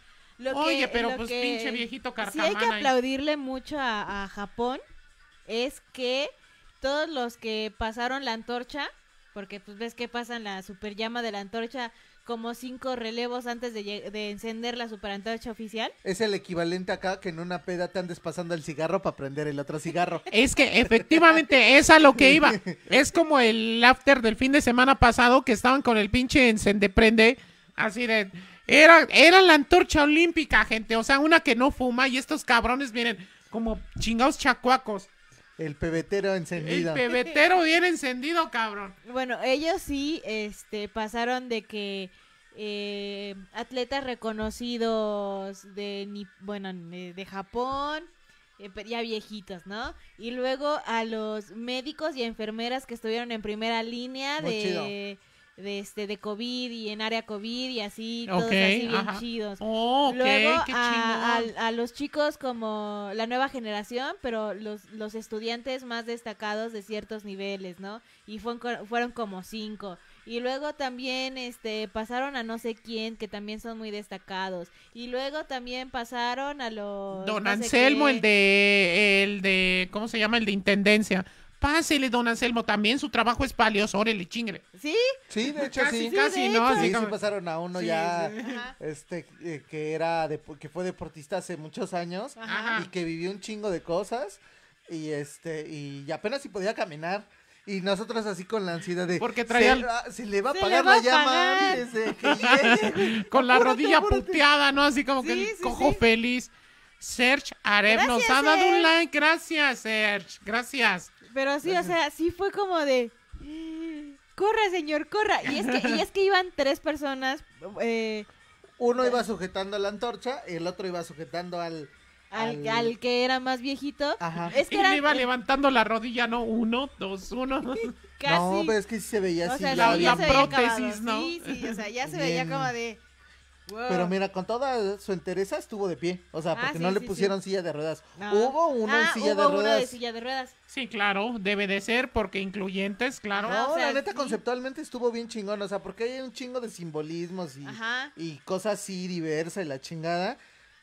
Oye, pero pues pinche viejito carcamán. Si hay que aplaudirle mucho a, a Japón es que todos los que pasaron la antorcha porque pues ves que pasan la super llama de la antorcha como cinco relevos antes de, encender la superantorcha oficial. Es el equivalente acá que en una peda te andes pasando el cigarro para prender el otro cigarro. (laughs) Es que efectivamente es a lo que iba. Es como el after del fin de semana pasado que estaban con el pinche encendeprende, así de... Era, era la antorcha olímpica, gente. O sea, una que no fuma y estos cabrones vienen como chingados chacuacos. El pebetero encendido. El pebetero bien encendido, cabrón. Bueno, ellos sí, este, pasaron de que eh, atletas reconocidos de, bueno, de Japón, eh, ya viejitos, ¿no? Y luego a los médicos y enfermeras que estuvieron en primera línea de... este de COVID y en área COVID y así, todos así bien chidos. Oh, luego a, los chicos como la nueva generación, pero los, los estudiantes más destacados de ciertos niveles, ¿no? Y fueron, fueron como cinco. Y luego también este pasaron a no sé quién, que también son muy destacados. Y luego también pasaron a los Don Anselmo, el de el de ¿cómo se llama? el de intendencia. Pásele, don Anselmo, también su trabajo es valioso, órale, chingre. ¿Sí? Sí, de hecho sí. Casi, ¿no? sí, pasaron a uno ya, este, eh, que era, de, que fue deportista hace muchos años y que vivió un chingo de cosas y este, y apenas si podía caminar. Y nosotras así con la ansiedad de. Porque traía. Se, le va a pagar la llama (laughs) Con la rodilla puteada, ¿no? Así como que cojo feliz. Serge haremos nos ha dado un like. Gracias, Serge. Gracias. Pero sí, o sea, sí fue como de. Corre, señor, corra. Y es que, es que iban tres personas. Eh, Uno iba eh, sujetando la antorcha y el otro iba sujetando al al, que era más viejito. Ajá. Es que y iba levantando la rodilla, ¿no? Uno, dos, uno. (laughs) Casi. No, pero es que sí se veía así. Sea, la, prótesis, ¿no? Sí, sí, o sea, ya se veía como de... Pero mira, con toda su entereza estuvo de pie. O sea, ah, porque no le pusieron silla de ruedas. Hubo uno en ah, silla de ruedas. Uno de silla de ruedas. Sí, claro, debe de ser, porque incluyentes, claro. no, la neta conceptualmente estuvo bien chingón. O sea, porque hay un chingo de simbolismos y, y cosas así diversas y la chingada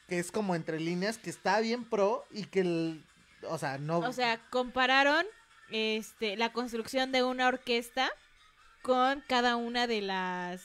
que es como entre líneas, que está bien pro y que, el, o sea, no... O sea, compararon este, la construcción de una orquesta con cada una de las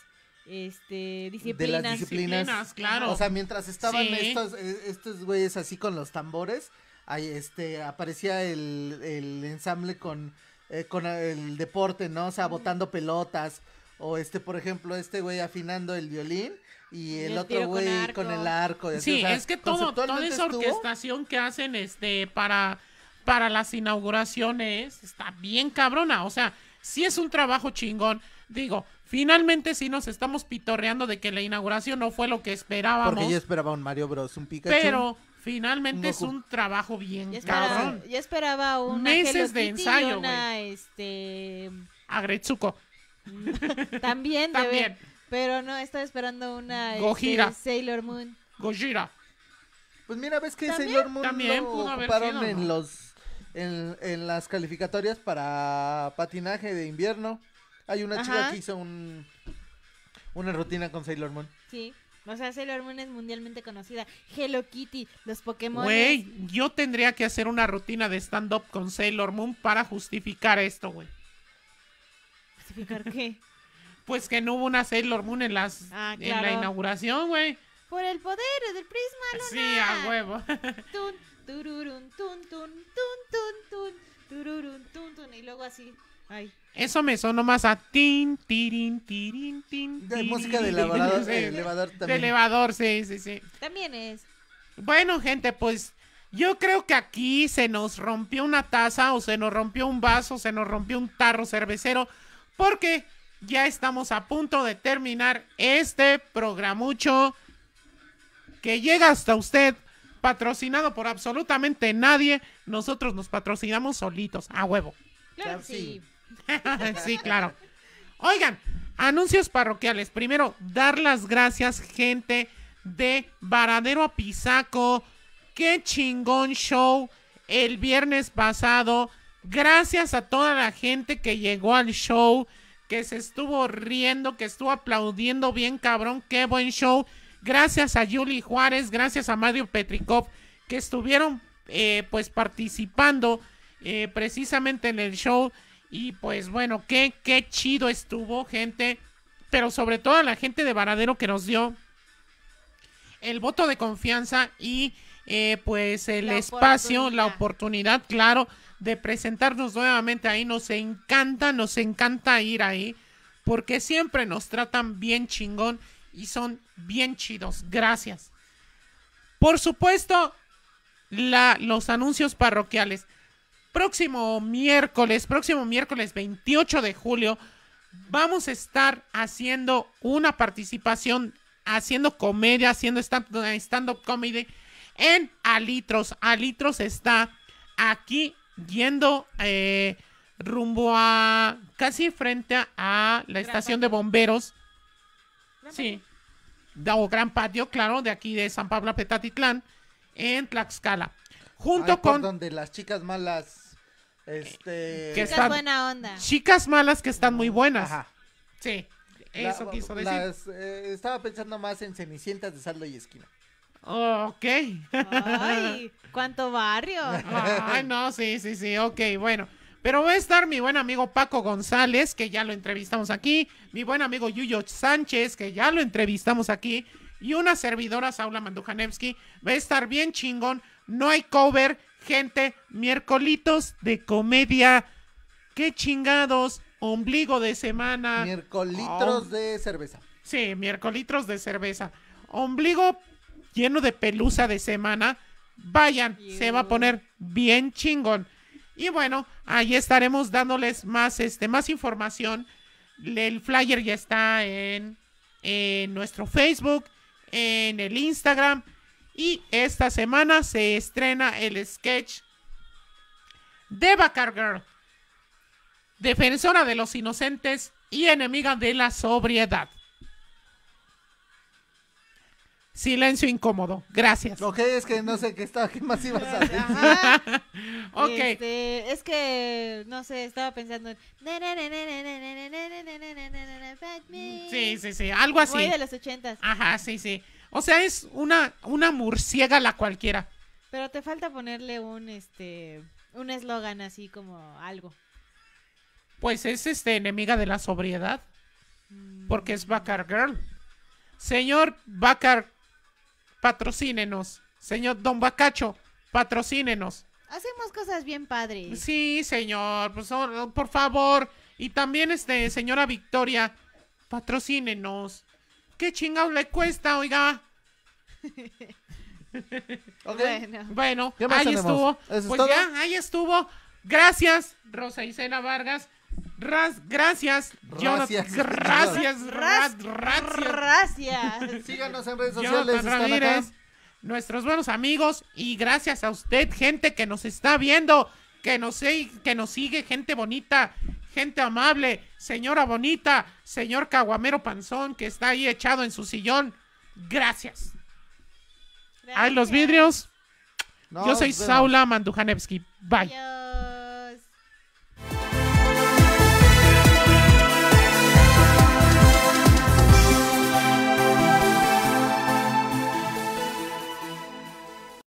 este, disciplinas. disciplinas. claro. O sea, mientras estaban estos, e, estos güeyes así con los tambores, ahí, este, aparecía el, el ensamble con, eh, con el deporte, ¿no? O sea, botando pelotas. O este, por ejemplo, este güey afinando el violín y el, otro güey con, el arco. sí, es que todo, toda esa orquestación que hacen este para, para las inauguraciones está bien cabrona. O sea, sí es un trabajo chingón. Digo, finalmente sí nos estamos pitorreando de que la inauguración no fue lo que esperábamos. Porque yo esperaba un Mario Bros, un Pikachu. Pero finalmente es un trabajo bien esperaba, cabrón. Yo esperaba un meses de ensayo, Este... Agretsuko. (laughs) También, También. Pero no, estaba esperando una Gojira. Este, Sailor Moon. Gojira. Pues mira, ves que Sailor Moon También lo ocuparon en los en, las calificatorias para patinaje de invierno. Hay una chica que hizo un una rutina con Sailor Moon. Sí. O sea, Sailor Moon es mundialmente conocida. Hello Kitty, los Pokémon. Güey, yo tendría que hacer una rutina de stand-up con Sailor Moon para justificar esto, güey. ¿Justificar qué? pues que no hubo una Sailor Moon en, las, ah, en la inauguración, güey. Por el poder del prisma Sí, a huevo. (laughs) tun, tun, tun, tun, tururun, tun, tun, y luego así. Eso me sonó más a tin, tirin, tirin, tin. De música de (laughs) elevador, elevador también. De elevador, sí, sí, sí. También es. Bueno, gente, pues yo creo que aquí se nos rompió una taza o se nos rompió un vaso, se nos rompió un tarro cervecero, porque ya estamos a punto de terminar este programucho que llega hasta usted patrocinado por absolutamente nadie. Nosotros nos patrocinamos solitos, a huevo. Claro, sí. (laughs) sí, claro. Oigan, anuncios parroquiales. Primero, dar las gracias, gente de Varadero a Pisaco. Qué chingón show el viernes pasado. Gracias a toda la gente que llegó al show que se estuvo riendo, que estuvo aplaudiendo bien cabrón, qué buen show. Gracias a Yuli Juárez, gracias a Mario Petrikov, que estuvieron eh, pues participando eh, precisamente en el show. Y pues bueno, qué, qué chido estuvo, gente. Pero sobre todo a la gente de Varadero que nos dio el voto de confianza y eh, pues el espacio, la oportunidad, claro, de presentarnos nuevamente ahí. Nos encanta, nos encanta ir ahí porque siempre nos tratan bien chingón y son bien chidos. Gracias. Por supuesto, la, los anuncios parroquiales. Próximo miércoles, próximo miércoles 28 de julio, vamos a estar haciendo una participación, haciendo comedia, haciendo stand-up comedy en Alitros. Alitros está aquí yendo eh, rumbo a casi frente a, la estación de bomberos. sí. O Gran Patio, claro, de aquí de San Pablo Petatitlán, en Tlaxcala. Junto con. Donde las chicas malas. Este. Que chicas buena onda. Chicas malas que están muy buenas. Ajá. Sí. Eso quiso decir. Eh, estaba pensando más en Cenicientas de Saldo y Esquina. Ok. Ay, (laughs) cuánto barrio. Ay, no, sí, sí, sí, ok, bueno. Pero va a estar mi buen amigo Paco González, que ya lo entrevistamos aquí, mi buen amigo Yuyo Sánchez, que ya lo entrevistamos aquí, y una servidora, Saula Mandujanevsky. Va a estar bien chingón. No hay cover, gente. Miércolitos de comedia. Qué chingados. Ombligo de semana. Miércolitos oh. de cerveza. Sí, miércolitos de cerveza. Ombligo lleno de pelusa de semana. Vayan, se va a poner bien chingón. Y bueno, ahí estaremos dándoles más, este, más información. El flyer ya está en, en nuestro Facebook, en el Instagram. Y esta semana se estrena el sketch de Bacar Girl, defensora de los inocentes y enemiga de la sobriedad. Silencio incómodo. Gracias. Lo que es que no sé qué estaba, qué más ibas a decir. es que, no sé, estaba pensando en... Sí, sí, sí, algo así. de los ochentas. Ajá, sí, sí. O sea, es una, una la cualquiera. Pero te falta ponerle un, este, un eslogan así como algo. Pues es, este, enemiga de la sobriedad. Porque es Baccar Girl. Señor Bacar patrocínenos. Señor Don Bacacho, patrocínenos. Hacemos cosas bien padres. Sí, señor, pues, oh, por favor. Y también, este, señora Victoria, patrocínenos. ¿Qué chingados le cuesta, oiga? (laughs) Bueno, ahí estuvo. pues ya, ahí estuvo. Gracias, Rosa Isena Vargas. Ras, gracias. Gracias. Gracias. Gracias. Síganos en redes sociales. nuestros buenos amigos y gracias a usted, gente que nos está viendo, que nos, que nos sigue, gente bonita, gente amable, señora bonita, señor Caguamero Panzón que está ahí echado en su sillón. Gracias. Hay los vidrios. Yo soy Saula Mandujanevsky. Bye.